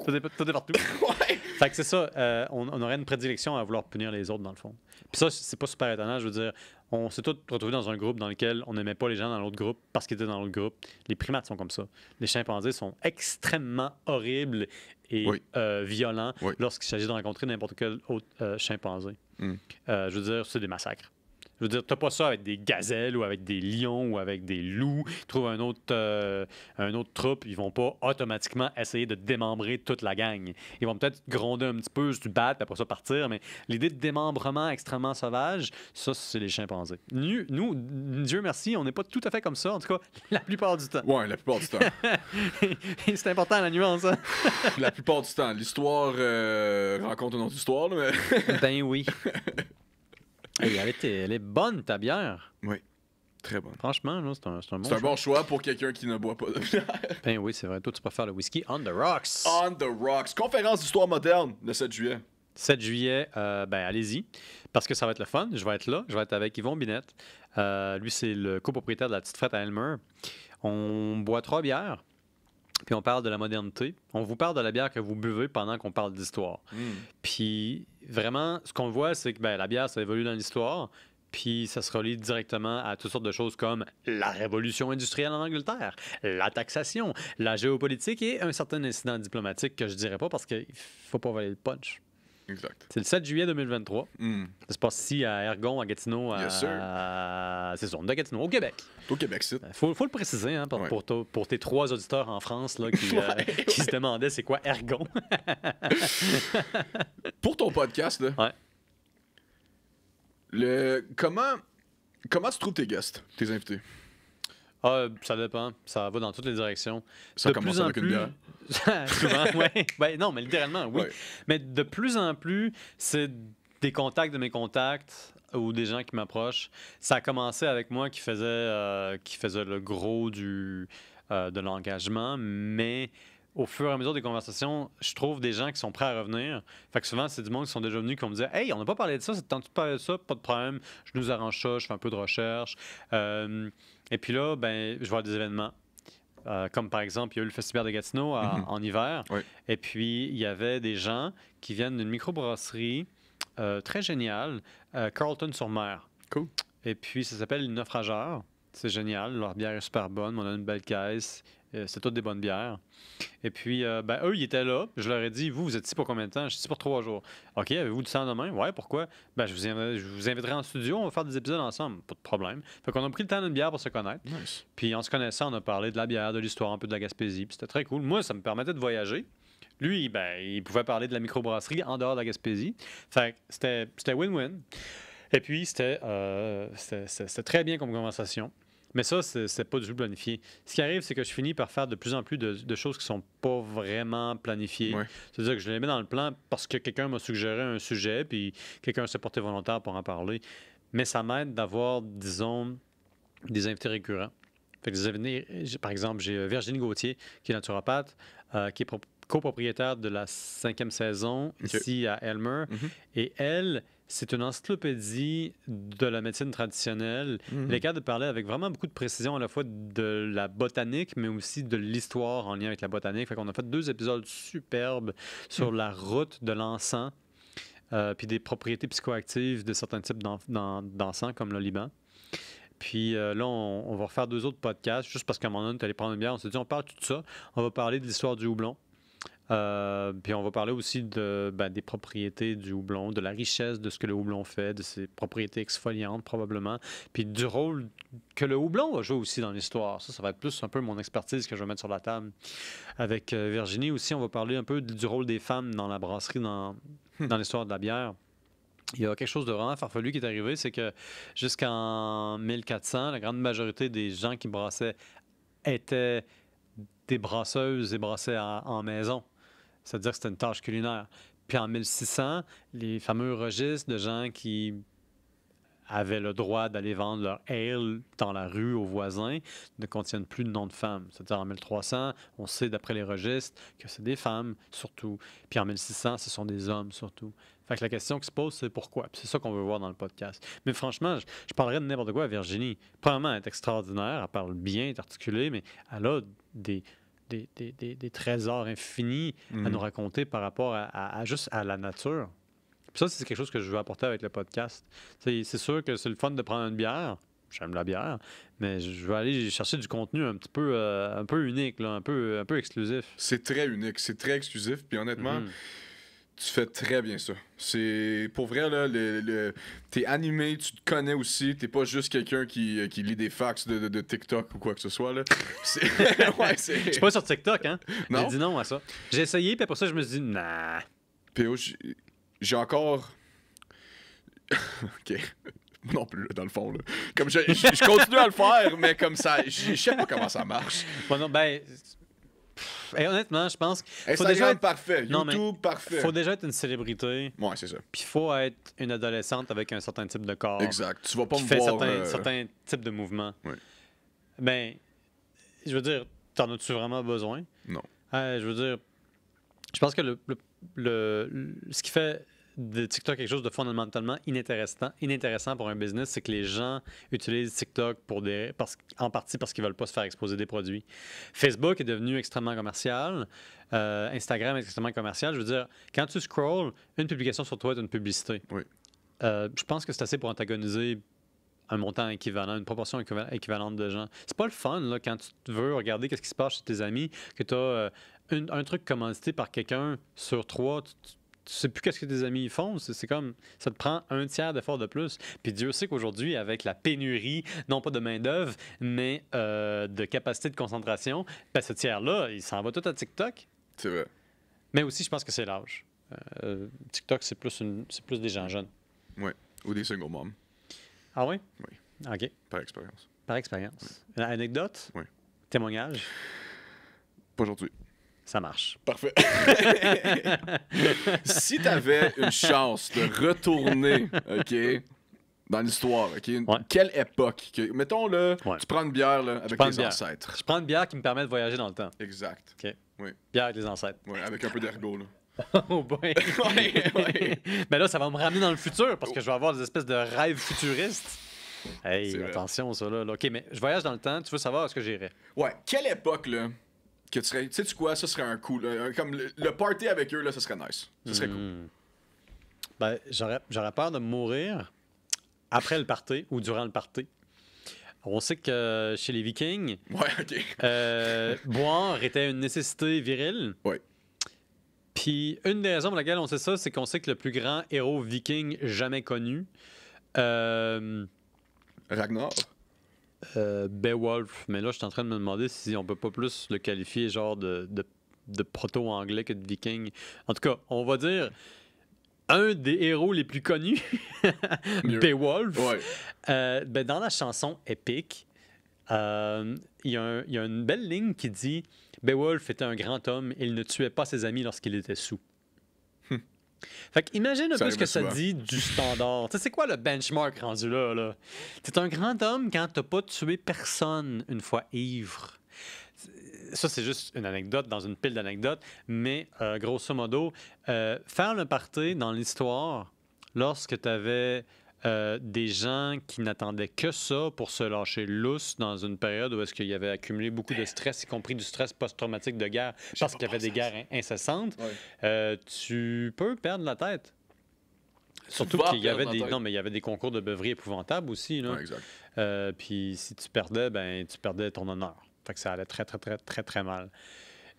Tout est, partout. Fait que c'est ça, euh, on, aurait une prédilection à vouloir punir les autres, dans le fond. Puis ça, c'est pas super étonnant. Je veux dire, on s'est tous retrouvés dans un groupe dans lequel on n'aimait pas les gens dans l'autre groupe parce qu'ils étaient dans l'autre groupe. Les primates sont comme ça. Les chimpanzés sont extrêmement horribles et euh, violents lorsqu'il s'agit de rencontrer n'importe quel autre euh, chimpanzé. Hmm. je veux dire, c'est des massacres. Je veux dire, t'as pas ça avec des gazelles ou avec des lions ou avec des loups. Ils trouvent un autre, euh, un autre troupe, ils vont pas automatiquement essayer de démembrer toute la gang. Ils vont peut-être gronder un petit peu, se battre, puis après ça partir. Mais l'idée de démembrement extrêmement sauvage, ça, c'est les chimpanzés. Nous, nous Dieu merci, on n'est pas tout à fait comme ça, en tout cas, la plupart du temps. Ouais, la plupart du temps. c'est important la nuance. Hein? la plupart du temps. L'histoire euh, rencontre une autre histoire. Mais... ben oui. elle, est bonne, ta bière. Oui. Très bonne. Franchement, c'est un, bon C'est un bon choix pour quelqu'un qui ne boit pas de bière. Ben oui, c'est vrai. Toi, tu préfères le whisky on the rocks. On the rocks. Conférence d'histoire moderne le 7 juillet. 7 juillet, euh, ben allez-y, parce que ça va être le fun. Je vais être là, je vais être avec Yvon Binette. Euh, lui, c'est le copropriétaire de la petite fête à Elmer. On boit trois bières puis on parle de la modernité. On vous parle de la bière que vous buvez pendant qu'on parle d'histoire. Hmm. Puis vraiment, ce qu'on voit, c'est que ben, la bière, ça évolue dans l'histoire, puis ça se relie directement à toutes sortes de choses comme la révolution industrielle en Angleterre, la taxation, la géopolitique et un certain incident diplomatique que je dirais pas parce qu'il faut pas voler le punch. C'est le 7 juillet 2023. Hmm. Ça se passe ici à Ergon, à Gatineau, yes à. C'est Gatineau, au Québec. Au Québec, euh, Faut, faut le préciser, hein, pour, pour, tes trois auditeurs en France là, qui, euh, se demandaient c'est quoi Ergon. pour ton podcast, le... comment... comment tu trouves tes guests, tes invités? Ah, ça dépend. Ça va dans toutes les directions. Ça de plus en plus, bière. Souvent, ouais. Ben, non, mais littéralement, oui. Mais de plus en plus, c'est des contacts de mes contacts ou des gens qui m'approchent. Ça a commencé avec moi qui faisait, euh, qui faisait le gros du, euh, de l'engagement, mais au fur et à mesure des conversations, je trouve des gens qui sont prêts à revenir. Fait que souvent, c'est du monde qui sont déjà venus qui vont me dire Hey, on n'a pas parlé de ça, c'est tant de parler de ça, pas de problème, je nous arrange ça, je fais un peu de recherche. Euh, et puis là, ben, je vois des événements. Euh, comme par exemple, il y a eu le Festival de Gatineau mhm. en hiver. Et puis, il y avait des gens qui viennent d'une microbrasserie euh, très géniale, euh, Carlton-sur-Mer. Cool. Et puis, ça s'appelle Naufrageur. C'est génial. Leur bière est super bonne. On a une belle caisse. Euh, c'est toutes des bonnes bières. Et puis, euh, ben, eux, ils étaient là. Je leur ai dit, vous, vous êtes ici pour combien de temps? Je suis ici pour trois jours. OK, avez-vous du temps demain? Ouais, pourquoi? Ben, je vous, je vous, inviterai en studio, on va faire des épisodes ensemble. Pas de problème. Fait qu'on a pris le temps d'une bière pour se connaître. Puis, en se connaissant, on a parlé de la bière, de l'histoire, un peu de la Gaspésie. Puis, c'était très cool. Moi, ça me permettait de voyager. Lui, ben, il pouvait parler de la microbrasserie en dehors de la Gaspésie. Fait que c'était win-win. Et puis, euh, c'était très bien comme conversation. Mais ça, c'est pas du tout planifié. Ce qui arrive, c'est que je finis par faire de plus en plus de, choses qui sont pas vraiment planifiées. C'est-à-dire que je les mets dans le plan parce que quelqu'un m'a suggéré un sujet, puis quelqu'un s'est porté volontaire pour en parler. Mais ça m'aide d'avoir, disons, des invités récurrents. Fait que par exemple, j'ai euh, Virginie Gauthier, qui est naturopathe, euh, qui est copropriétaire de la cinquième saison ici à Elmer. Mm-hmm. Et elle, c'est une encyclopédie de la médecine traditionnelle. Mhm. Les -hmm. de parler avec vraiment beaucoup de précision à la fois de la botanique, mais aussi de l'histoire en lien avec la botanique. On a fait deux épisodes superbes sur mhm. la route de l'encens, euh, puis des propriétés psychoactives de certains types d'encens, comme le Liban. Puis euh, là, on, va refaire deux autres podcasts, juste parce qu'à un moment donné, on est allé prendre une bière, on s'est dit, on parle de tout ça, on va parler de l'histoire du houblon. Euh, puis on va parler aussi ben, des propriétés du houblon, de la richesse de ce que le houblon fait, de ses propriétés exfoliantes probablement, puis du rôle que le houblon va jouer aussi dans l'histoire. Ça, ça va être plus un peu mon expertise que je vais mettre sur la table. Avec euh, Virginie aussi, on va parler un peu du rôle des femmes dans la brasserie, hmm. dans, l'histoire de la bière. Il y a quelque chose de vraiment farfelu qui est arrivé, c'est que jusqu'en 1400, la grande majorité des gens qui brassaient étaient des brasseuses et brassaient en maison. C'est-à-dire que c'était une tâche culinaire. Puis en 1600, les fameux registres de gens qui avaient le droit d'aller vendre leur ale dans la rue aux voisins ne contiennent plus de noms de femmes. C'est-à-dire en 1300, on sait d'après les registres que c'est des femmes surtout. Puis en 1600, ce sont des hommes surtout. Fait que la question qui se pose, c'est pourquoi. C'est ça qu'on veut voir dans le podcast. Mais franchement, je, parlerai de n'importe quoi à Virginie. Premièrement, elle est extraordinaire, elle parle bien, elle est articulée, mais elle a des, des, trésors infinis à mm. nous raconter par rapport à, juste à la nature. ça, c'est quelque chose que je veux apporter avec le podcast. C'est sûr que c'est le fun de prendre une bière. J'aime la bière, mais je veux aller chercher du contenu un petit peu, euh, un peu unique, un, peu, un peu exclusif. C'est très unique, c'est très exclusif. Puis honnêtement, mm-hmm. Tu fais très bien ça. C'est pour vrai là, le, t'es animé, tu te connais aussi. T'es pas juste quelqu'un qui, lit des fax de, TikTok ou quoi que ce soit là. Je suis pas sur TikTok hein. J'ai dit non à ça. J'ai essayé puis pour ça je me suis dit nah. PO, j'ai encore. ok. Non plus, dans le fond. Là. Comme je, continue à le faire, mais comme ça, je sais pas comment ça marche. Bon, non, ben, et honnêtement, je pense qu'il faut déjà être parfait, YouTube non, parfait. Faut déjà être une célébrité. Ouais, c'est ça. Puis faut être une adolescente avec un certain type de corps. Exact. Tu vas pas me fait voir certains, euh, types de mouvements. Oui. Ben, je veux dire, t'en as-tu vraiment besoin Non. Euh, je veux dire, je pense que le, le ce qui fait de TikTok quelque chose de fondamentalement inintéressant, inintéressant pour un business, c'est que les gens utilisent TikTok pour des, parce, en partie parce qu'ils veulent pas se faire exposer des produits. Facebook est devenu extrêmement commercial. Euh, Instagram est extrêmement commercial. Je veux dire, quand tu scrolls, une publication sur toi est une publicité. Oui. Euh, je pense que c'est assez pour antagoniser un montant équivalent, une proportion équivalente de gens. C'est pas le fun là, quand tu veux regarder qu'est-ce qui se passe chez tes amis, que tu as euh, un truc commandité par quelqu'un sur trois, tu, tu sais plus qu'est-ce que tes amis font. C'est comme, ça te prend un tiers d'effort de plus. Puis Dieu sait qu'aujourd'hui, avec la pénurie, non pas de main-d'œuvre, mais euh, de capacité de concentration, ben, ce tiers-là, il s'en va tout à TikTok. C'est vrai. Mais aussi, je pense que c'est l'âge. Euh, TikTok, c'est plus, une, plus des gens jeunes. Oui, ou des single moms. Ah oui? Oui. OK. Par expérience. Par expérience. Anecdote? Oui. Témoignage? Pas aujourd'hui. Ça marche. Parfait. si tu avais une chance de retourner, OK, dans l'histoire, OK, quelle époque Mettons, là, tu prends une bière avec tes ancêtres. Je prends une bière qui me permet de voyager dans le temps. Exact. OK. Oui. Bière avec les ancêtres. Oui, avec un peu d'ergot, Oh ben. Mais là, ça va me ramener dans le futur parce que je vais avoir des espèces de rêves futuristes. Hey, attention, ça là, OK, mais je voyage dans le temps, tu veux savoir est-ce que j'irai? Ouais, quelle époque là? que tu sais, tu quoi, ça serait un cool. comme le, party avec eux, là, ça serait nice. Ça serait cool. Hmm. Ben, j'aurais peur de mourir après le party ou durant le party. On sait que chez les Vikings, euh, boire était une nécessité virile. Oui. Puis une des raisons pour laquelle on sait ça, c'est qu'on sait que le plus grand héros viking jamais connu, euh, Ragnar. Euh, Beowulf, mais là, je suis en train de me demander si on peut pas plus le qualifier genre de, proto-anglais que de viking. En tout cas, on va dire un des héros les plus connus, Beowulf. Euh, ben, dans la chanson épique, euh, il y, a une belle ligne qui dit Beowulf était un grand homme, il ne tuait pas ses amis lorsqu'il était sous. Fait imagine un peu ce que ça dit du standard. tu sais, c'est quoi le benchmark rendu là? là? T'es un grand homme quand t'as pas tué personne une fois ivre. Ça, c'est juste une anecdote dans une pile d'anecdotes, mais euh, grosso modo, euh, faire le party dans l'histoire lorsque tu avais euh, des gens qui n'attendaient que ça pour se lâcher lousse dans une période où est-ce qu'il y avait accumulé beaucoup de stress, y compris du stress post-traumatique de guerre, parce qu'il y avait des guerres incessantes, euh, tu peux perdre la tête. Surtout qu'il y avait des non mais il y avait des concours de beuverie épouvantables aussi euh, puis si tu perdais ben tu perdais ton honneur. Fait que ça allait très très très très très mal.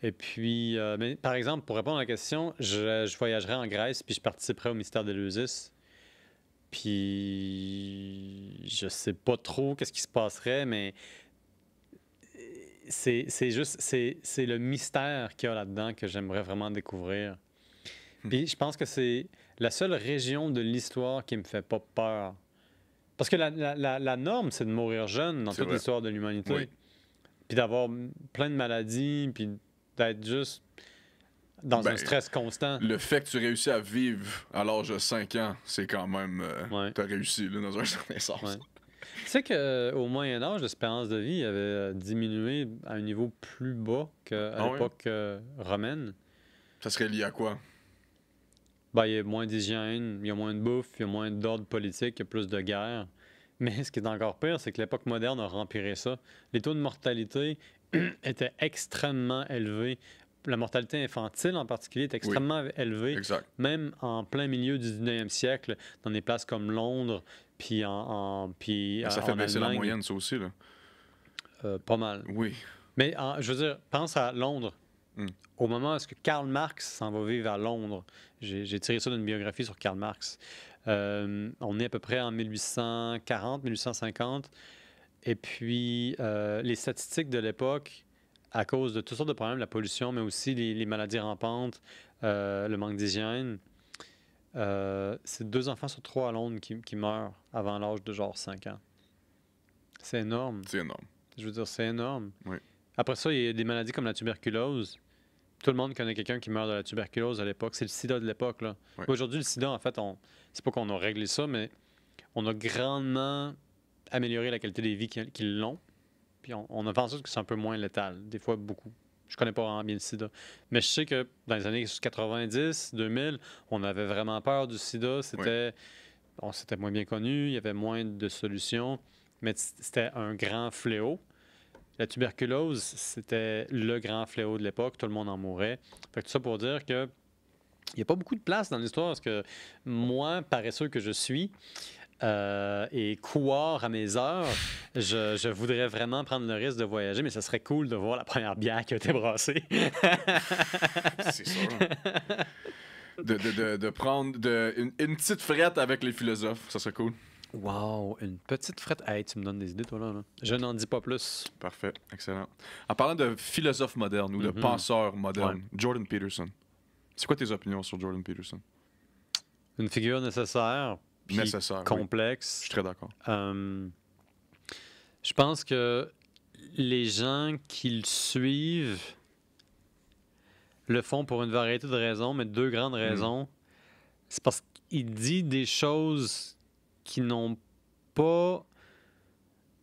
Et puis mais, par exemple pour répondre à la question, je, voyagerai voyagerais en Grèce puis je participerai au mystère de l'Eusis. Puis je sais pas trop qu'est-ce qui se passerait, mais euh, c'est, juste, c'est, le mystère qu'il y a là-dedans que j'aimerais vraiment découvrir. Hmm. Puis je pense que c'est la seule région de l'histoire qui me fait pas peur. Parce que la, norme, c'est de mourir jeune dans toute l'histoire de l'humanité. Puis d'avoir plein de maladies, puis d'être juste dans un ben, stress constant. Le fait que tu réussis à vivre à l'âge de 5 ans, c'est quand même. Euh, tu réussi, dans un certain sens. tu sais qu'au euh, Moyen Âge, l'espérance de vie avait euh, diminué à un niveau plus bas qu'à ah l'époque romaine. Ça serait lié à quoi? Ben, il y a moins d'hygiène, il y a moins de bouffe, il y a moins d'ordre politique, il y a plus de guerre. Mais ce qui est encore pire, c'est que l'époque moderne a rempiré ça. Les taux de mortalité étaient extrêmement élevés la mortalité infantile en particulier est extrêmement élevée, même en plein milieu du 19e siècle, dans des places comme Londres, puis en, en ça, euh, fait baisser la moyenne, ça aussi. Là. Euh, pas mal. Oui. Mais je veux dire, pense à Londres. Hmm. Au moment où est-ce que Karl Marx s'en va vivre à Londres, j'ai tiré ça d'une biographie sur Karl Marx. Euh, on est à peu près en 1840, 1850. Et puis, les statistiques de l'époque à cause de toutes sortes de problèmes, la pollution, mais aussi les, maladies rampantes, euh, le manque d'hygiène. Euh, c'est deux enfants sur trois à Londres qui, meurent avant l'âge de genre 5 ans. C'est énorme. C'est énorme. Je veux dire, c'est énorme. Après ça, il y a des maladies comme la tuberculose. Tout le monde connaît quelqu'un qui meurt de la tuberculose à l'époque. C'est le sida de l'époque. Aujourd'hui, le sida, en fait, on... c'est pas qu'on a réglé ça, mais on a grandement amélioré la qualité des vies qu'ils l'ont. Puis on, a pensé que c'est un peu moins létal, des fois beaucoup. Je connais pas vraiment bien le sida. Mais je sais que dans les années 90, 2000, on avait vraiment peur du sida. C'était on s'était moins bien connu, il y avait moins de solutions, mais c'était un grand fléau. La tuberculose, c'était le grand fléau de l'époque, tout le monde en mourait. Fait que tout ça pour dire que il n'y a pas beaucoup de place dans l'histoire parce que moi, paresseux que je suis, euh, et quoi à mes heures, je, voudrais vraiment prendre le risque de voyager, mais ça serait cool de voir la première bière qui a été brassée. C'est sûr. De, prendre une, petite frette avec les philosophes, ça serait cool. Wow, une petite frette. Hey, tu me donnes des idées, toi, là. Je n'en dis pas plus. Parfait, excellent. En parlant de philosophe moderne ou de mhm. penseur moderne, Jordan Peterson. C'est quoi tes opinions sur Jordan Peterson? Une figure nécessaire complexe. Je suis très d'accord. Euh, je pense que les gens qui le suivent le font pour une variété de raisons, mais deux grandes hmm. raisons. C'est parce qu'il dit des choses qui n'ont pas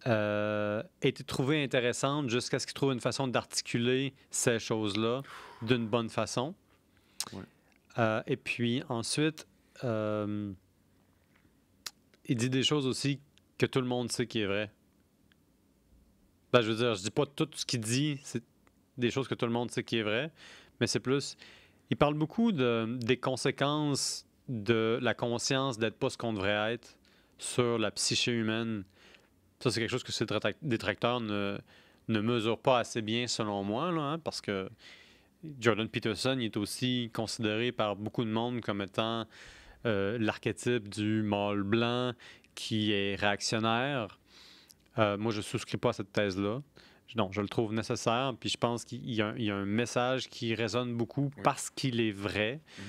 euh, été trouvées intéressantes jusqu'à ce qu'il trouve une façon d'articuler ces choses-là d'une bonne façon. Euh, et puis ensuite, il dit des choses aussi que tout le monde sait qui est vrai. Ben, je veux dire, je dis pas tout ce qu'il dit, c'est des choses que tout le monde sait qui est vrai, mais c'est plus. Il parle beaucoup des conséquences de la conscience d'être pas ce qu'on devrait être sur la psyché humaine. Ça, c'est quelque chose que ces détracteurs ne, ne mesurent pas assez bien, selon moi, hein, parce que Jordan Peterson est aussi considéré par beaucoup de monde comme étant euh, l'archétype du mâle blanc qui est réactionnaire. Euh, moi, je ne souscris pas à cette thèse-là. Non, je le trouve nécessaire, puis je pense qu'il y, a un message qui résonne beaucoup parce qu'il est vrai. Mhm.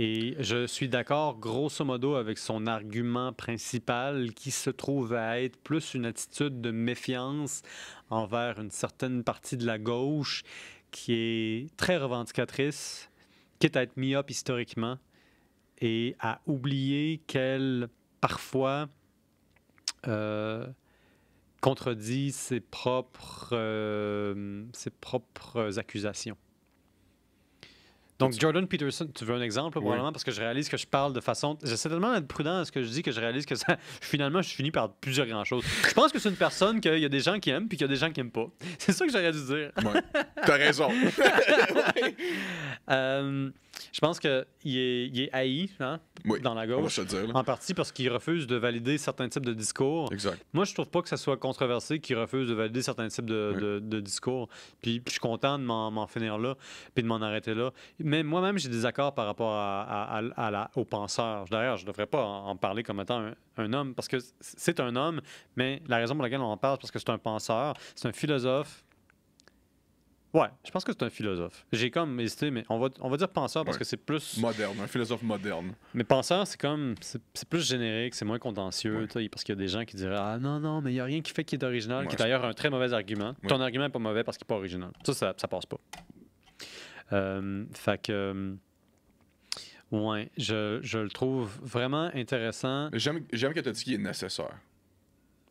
Et je suis d'accord grosso modo avec son argument principal qui se trouve à être plus une attitude de méfiance envers une certaine partie de la gauche qui est très revendicatrice, quitte à être myope historiquement, et à oublier qu'elle, parfois, euh, contredit ses propres euh, accusations. Donc, Jordan Peterson, tu veux un exemple, probablement, parce que je réalise que je parle de façon. J'essaie tellement d'être prudent à ce que je dis que je réalise que ça, finalement, je finis par plusieurs grandes choses. Je pense que c'est une personne qu'il y a des gens qui aiment puis qu'il y a des gens qui n'aiment pas. C'est ça que j'aurais dû dire. Ouais. T'as raison. Euh, je pense qu'il est, il est haï hein, dans la gauche. en partie parce qu'il refuse de valider certains types de discours. Exact. Moi, je trouve pas que ça soit controversé qu'il refuse de valider certains types de, discours. Puis, puis, je suis content de m'en finir là puis de m'en arrêter là mais moi-même, j'ai des accords par rapport à, la, au penseur. D'ailleurs, je ne devrais pas en parler comme étant un, homme, parce que c'est un homme, mais la raison pour laquelle on en parle, c'est parce que c'est un penseur, c'est un philosophe. Ouais, je pense que c'est un philosophe. J'ai comme hésité, mais on va, on va dire penseur parce que c'est plus. Moderne, un philosophe moderne. Mais penseur, c'est comme. C'est plus générique, c'est moins contentieux, parce qu'il y a des gens qui diraient Ah non, non, mais il n'y a rien qui fait qu'il est original, qui est d'ailleurs un très mauvais argument. Ton argument n'est pas mauvais parce qu'il n'est pas original. Ça, ça, ça passe pas. Euh, fait que. Euh, ouais, je, je, le trouve vraiment intéressant. J'aime que tu aies dit qu'il est nécessaire.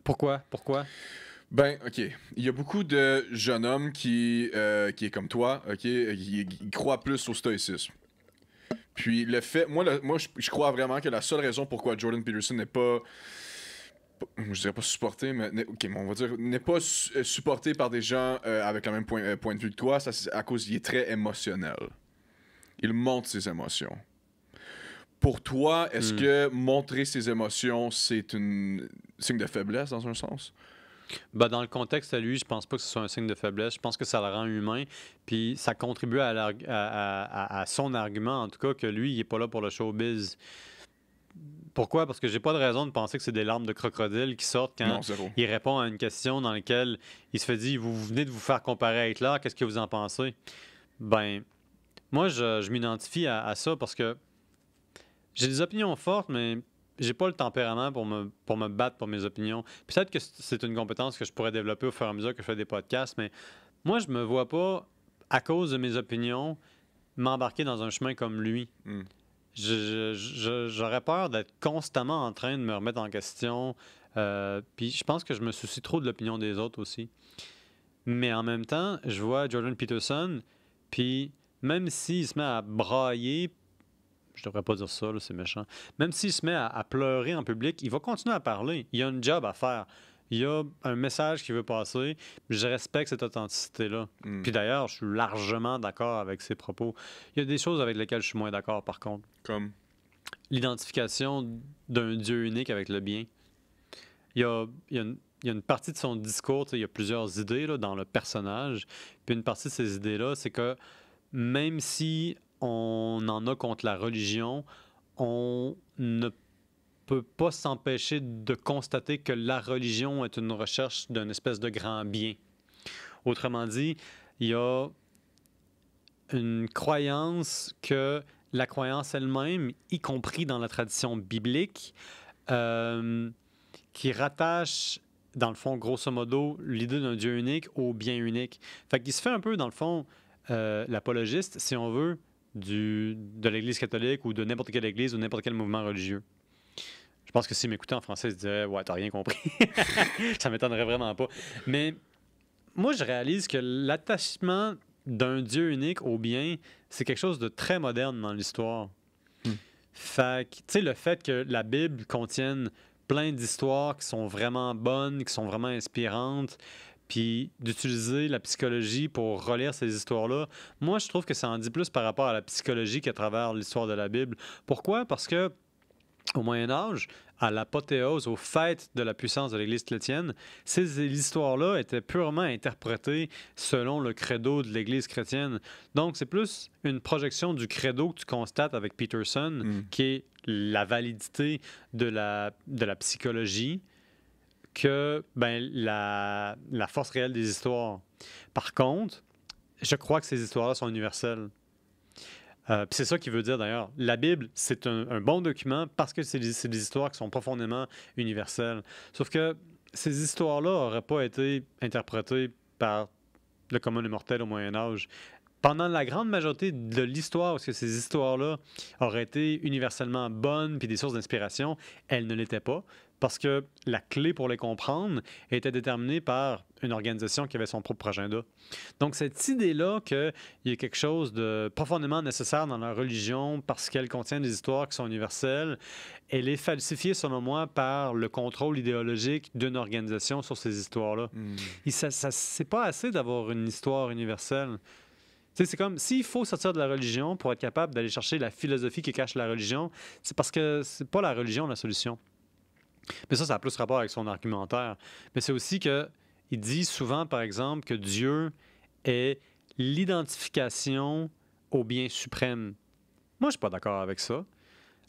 Pourquoi? Pourquoi? Ben, OK. Il y a beaucoup de jeunes hommes qui, euh, qui est comme toi, OK, qui, croient plus au stoïcisme. Puis le fait, moi, moi je, crois vraiment que la seule raison pourquoi Jordan Peterson n'est pas je dirais pas supporté, mais ok, on va dire n'est pas euh, supporté par des gens euh, avec le même euh, point, de vue que toi, ça, à cause il est très émotionnel. Il montre ses émotions. Pour toi, est-ce hmm. que montrer ses émotions, c'est un signe de faiblesse dans un sens? bah dans le contexte à lui, je pense pas que ce soit un signe de faiblesse. Je pense que ça le rend humain. Puis ça contribue à, à, à son argument, en tout cas, que lui, il est pas là pour le showbiz. Pourquoi? Parce que j'ai pas de raison de penser que c'est des larmes de crocodile qui sortent quand il répond à une question dans laquelle il se fait dire Vous venez de vous faire comparer à Hitler, qu'est-ce que vous en pensez? Ben, moi, je, m'identifie à, ça parce que j'ai des opinions fortes, mais j'ai pas le tempérament pour me, pour me battre pour mes opinions. Peut-être que c'est une compétence que je pourrais développer au fur et à mesure que je fais des podcasts, mais moi, je me vois pas, à cause de mes opinions, m'embarquer dans un chemin comme lui. Hmm j'aurais peur d'être constamment en train de me remettre en question. Euh, puis je pense que je me soucie trop de l'opinion des autres aussi. Mais en même temps, je vois Jordan Peterson, puis même s'il se met à brailler, je devrais pas dire ça, c'est méchant, même s'il se met à, à pleurer en public, il va continuer à parler. Il a un job à faire il y a un message qui veut passer. Je respecte cette authenticité-là. Hmm. Puis d'ailleurs, je suis largement d'accord avec ses propos. Il y a des choses avec lesquelles je suis moins d'accord, par contre. Comme l'identification d'un Dieu unique avec le bien. Il y a, il une, partie de son discours, il y a plusieurs idées là, dans le personnage. Puis une partie de ces idées-là, c'est que même si on en a contre la religion, on ne peut peut pas s'empêcher de constater que la religion est une recherche d'une espèce de grand bien. Autrement dit, il y a une croyance que la croyance elle-même, y compris dans la tradition biblique, euh, qui rattache, dans le fond, grosso modo, l'idée d'un Dieu unique au bien unique. Fait qu'il se fait un peu, dans le fond, euh, l'apologiste, si on veut, du, de l'Église catholique ou de n'importe quelle Église ou n'importe quel mouvement religieux. Je pense que s'ils m'écoutaient en français, ils se disait Ouais, t'as rien compris. ça m'étonnerait vraiment pas. Mais moi, je réalise que l'attachement d'un Dieu unique au bien, c'est quelque chose de très moderne dans l'histoire. Mm. tu sais, le fait que la Bible contienne plein d'histoires qui sont vraiment bonnes, qui sont vraiment inspirantes, puis d'utiliser la psychologie pour relire ces histoires-là, moi, je trouve que ça en dit plus par rapport à la psychologie qu'à travers l'histoire de la Bible. Pourquoi? Parce que au Moyen Âge, à l'apothéose, aux fêtes de la puissance de l'Église chrétienne, ces histoires-là étaient purement interprétées selon le credo de l'Église chrétienne. Donc, c'est plus une projection du credo que tu constates avec Peterson, mm. qui est la validité de la, de la psychologie, que ben, la, la force réelle des histoires. Par contre, je crois que ces histoires-là sont universelles. Euh, c'est ça qui veut dire d'ailleurs, la Bible, c'est un, bon document parce que c'est des, histoires qui sont profondément universelles. Sauf que ces histoires-là n'auraient pas été interprétées par le commun des mortels au Moyen Âge. Pendant la grande majorité de l'histoire, que ces histoires-là auraient été universellement bonnes puis des sources d'inspiration, elles ne l'étaient pas parce que la clé pour les comprendre était déterminée par une organisation qui avait son propre agenda. Donc, cette idée-là qu'il y a quelque chose de profondément nécessaire dans la religion parce qu'elle contient des histoires qui sont universelles, elle est falsifiée, selon moi, par le contrôle idéologique d'une organisation sur ces histoires-là. Il hmm. c'est pas assez d'avoir une histoire universelle. C'est comme s'il faut sortir de la religion pour être capable d'aller chercher la philosophie qui cache la religion, c'est parce que c'est pas la religion la solution. Mais ça, ça a plus rapport avec son argumentaire. Mais c'est aussi que ils disent souvent, par exemple, que Dieu est l'identification au bien suprême. Moi, je suis pas d'accord avec ça.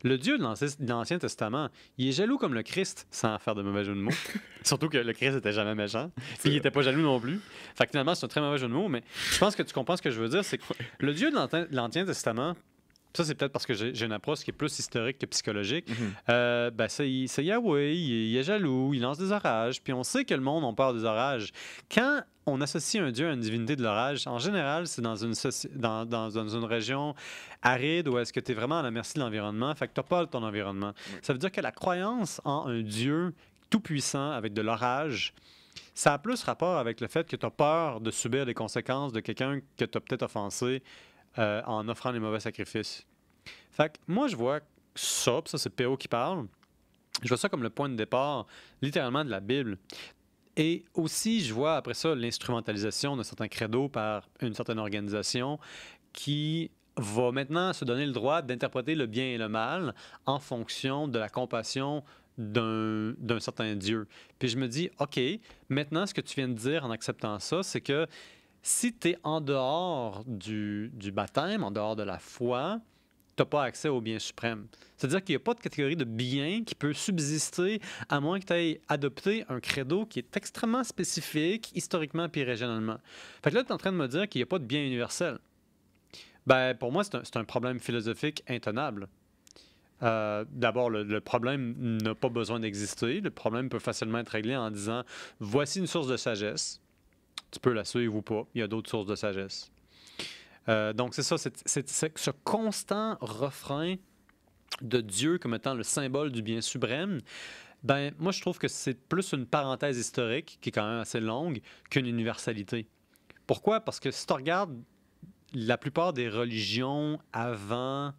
Le Dieu de l'Ancien Testament, il est jaloux comme le Christ, sans faire de mauvais jeu de mots. Surtout que le Christ n'était jamais méchant, il n'était pas jaloux non plus. Fait finalement, c'est un très mauvais jeu de mots, mais je pense que tu comprends ce que je veux dire. C'est le Dieu de l'Ancien Testament, ça, c'est peut-être parce que j'ai une approche qui est plus historique que psychologique. c'est mhm. euh, ben, Yahweh, il, est jaloux, il lance des orages, puis on sait que le monde on parle des orages. Quand on associe un dieu à une divinité de l'orage, en général, c'est dans une, dans, région aride où est-ce que tu es vraiment à la merci de l'environnement, fait que tu pas ton environnement. Ça veut dire que la croyance en un dieu tout-puissant avec de l'orage, ça a plus rapport avec le fait que tu as peur de subir les conséquences de quelqu'un que tu as peut-être offensé euh, en offrant les mauvais sacrifices. Fait moi, je vois ça, ça c'est PO qui parle, je vois ça comme le point de départ, littéralement, de la Bible. Et aussi, je vois après ça l'instrumentalisation d'un certain credo par une certaine organisation qui va maintenant se donner le droit d'interpréter le bien et le mal en fonction de la compassion d'un certain Dieu. Puis je me dis, OK, maintenant, ce que tu viens de dire en acceptant ça, c'est que si tu es en dehors du, baptême, en dehors de la foi, tu n'as pas accès au bien suprême. C'est-à-dire qu'il n'y a pas de catégorie de bien qui peut subsister à moins que tu aies adopté un credo qui est extrêmement spécifique, historiquement et régionalement. Fait là, tu es en train de me dire qu'il n'y a pas de bien universel. Ben, pour moi, c'est un, problème philosophique intenable. Euh, d'abord, le, problème n'a pas besoin d'exister. Le problème peut facilement être réglé en disant voici une source de sagesse, tu peux la suivre ou pas. Il y a d'autres sources de sagesse. Euh, donc, c'est ça, c'est ce constant refrain de Dieu comme étant le symbole du bien suprême. Ben, moi, je trouve que c'est plus une parenthèse historique, qui est quand même assez longue, qu'une universalité. Pourquoi? Parce que si tu regardes la plupart des religions avant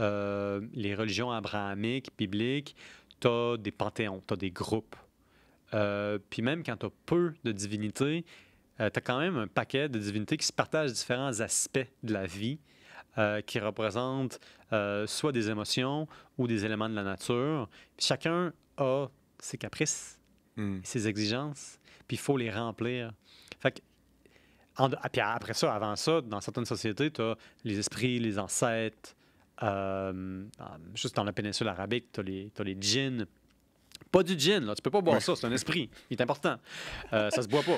euh, les religions abrahamiques, bibliques, tu as des panthéons, tu as des groupes. Euh, puis même quand tu as peu de divinités, euh, tu as quand même un paquet de divinités qui se partagent différents aspects de la vie. Euh, qui représentent euh, soit des émotions ou des éléments de la nature. chacun a ses caprices, hmm. ses exigences, puis il faut les remplir. Fait après ça, avant ça, dans certaines sociétés, tu as les esprits, les ancêtres. juste dans la péninsule arabique, tu as les, as les djinns. Pas du djinn, tu peux pas boire ça, c'est un esprit, il est important. ça se boit pas.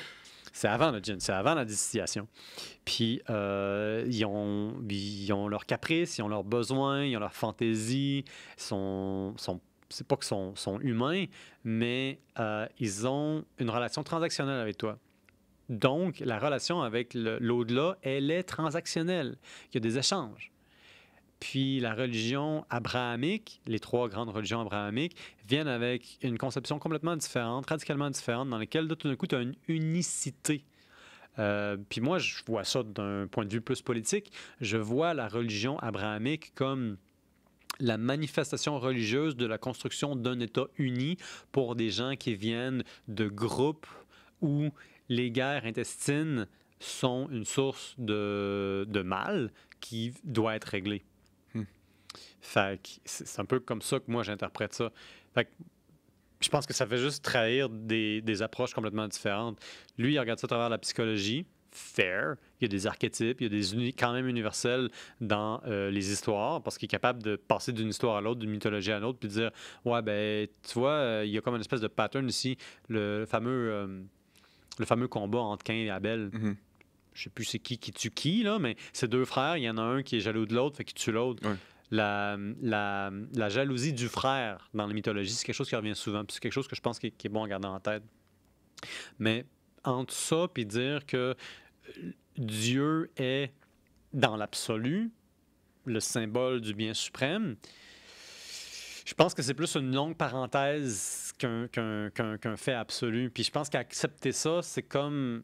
C'est avant le gin, c'est avant la distillation. Puis euh, ils, ont, ils ont leurs caprices, ils ont leurs besoins, ils ont leurs fantaisies, sont, sont c'est pas qu'ils sont, humains, mais euh, ils ont une relation transactionnelle avec toi. Donc, la relation avec l'au-delà, elle est transactionnelle. Il y a des échanges. Puis la religion abrahamique, les trois grandes religions abrahamiques, viennent avec une conception complètement différente, radicalement différente, dans laquelle tout d'un coup, tu as une unicité. Euh, puis moi, je vois ça d'un point de vue plus politique. Je vois la religion abrahamique comme la manifestation religieuse de la construction d'un État uni pour des gens qui viennent de groupes où les guerres intestines sont une source de, de mal qui doit être réglée. Fait c'est un peu comme ça que moi j'interprète ça. Fait je pense que ça fait juste trahir des, approches complètement différentes. Lui, il regarde ça à travers la psychologie. Fair. Il y a des archétypes, il y a des quand même universels dans euh, les histoires, parce qu'il est capable de passer d'une histoire à l'autre, d'une mythologie à l'autre, puis de dire Ouais, ben, tu vois, euh, il y a comme une espèce de pattern ici, le fameux, euh, le fameux combat entre Cain et Abel. Mm-hmm. Je sais plus c'est qui qui tue qui, là, mais c'est deux frères, il y en a un qui est jaloux de l'autre, fait qu'il tue l'autre la, la, jalousie du frère dans la mythologie, c'est quelque chose qui revient souvent. Puis c'est quelque chose que je pense qui, est bon à garder en tête. Mais entre ça puis dire que euh, Dieu est dans l'absolu le symbole du bien suprême, je pense que c'est plus une longue parenthèse qu'un fait absolu. Puis je pense qu'accepter ça, c'est comme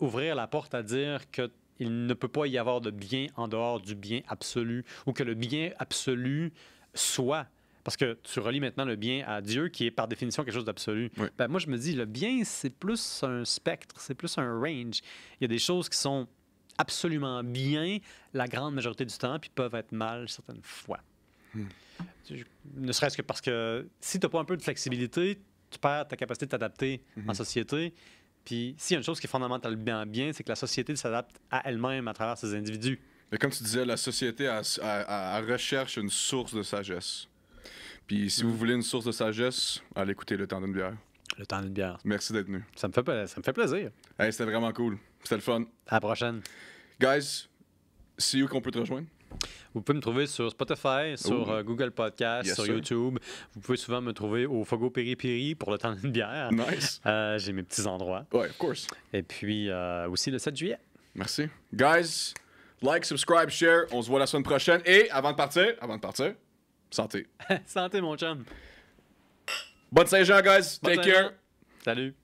ouvrir la porte à dire que il ne peut pas y avoir de bien en dehors du bien absolu, ou que le bien absolu soit. Parce que tu relis maintenant le bien à Dieu, qui est par définition quelque chose d'absolu. Ben, moi, je me dis, le bien, c'est plus un spectre, c'est plus un range. Il y a des choses qui sont absolument bien la grande majorité du temps, puis peuvent être mal certaines fois. Hmm. Ne serait-ce que parce que si tu n'as pas un peu de flexibilité, tu perds ta capacité de t'adapter en mhm. société. Puis s'il y a une chose qui est fondamentale bien, c'est que la société s'adapte à elle-même à travers ses individus. Mais comme tu disais, la société à recherche une source de sagesse. Puis si vous mm. voulez une source de sagesse, allez écouter le temps d'une bière. Le temps d'une bière. Merci d'être venu. Ça me fait, ça me fait plaisir. Hey, c'était vraiment cool. C'était le fun. À la prochaine. Guys, c'est où qu'on peut te rejoindre? Vous pouvez me trouver sur Spotify, sur euh, Google Podcast, sur YouTube. Vous pouvez souvent me trouver au Fogo Piri pour le temps d'une bière. Nice. Euh, j'ai mes petits endroits. Oui, of course. Et puis euh, aussi le 7 juillet. Merci. Guys, like, subscribe, share. On se voit la semaine prochaine. Et avant de partir, avant de partir, santé. santé, mon chum. Bonne Saint-Jean, guys. Take care. Salut.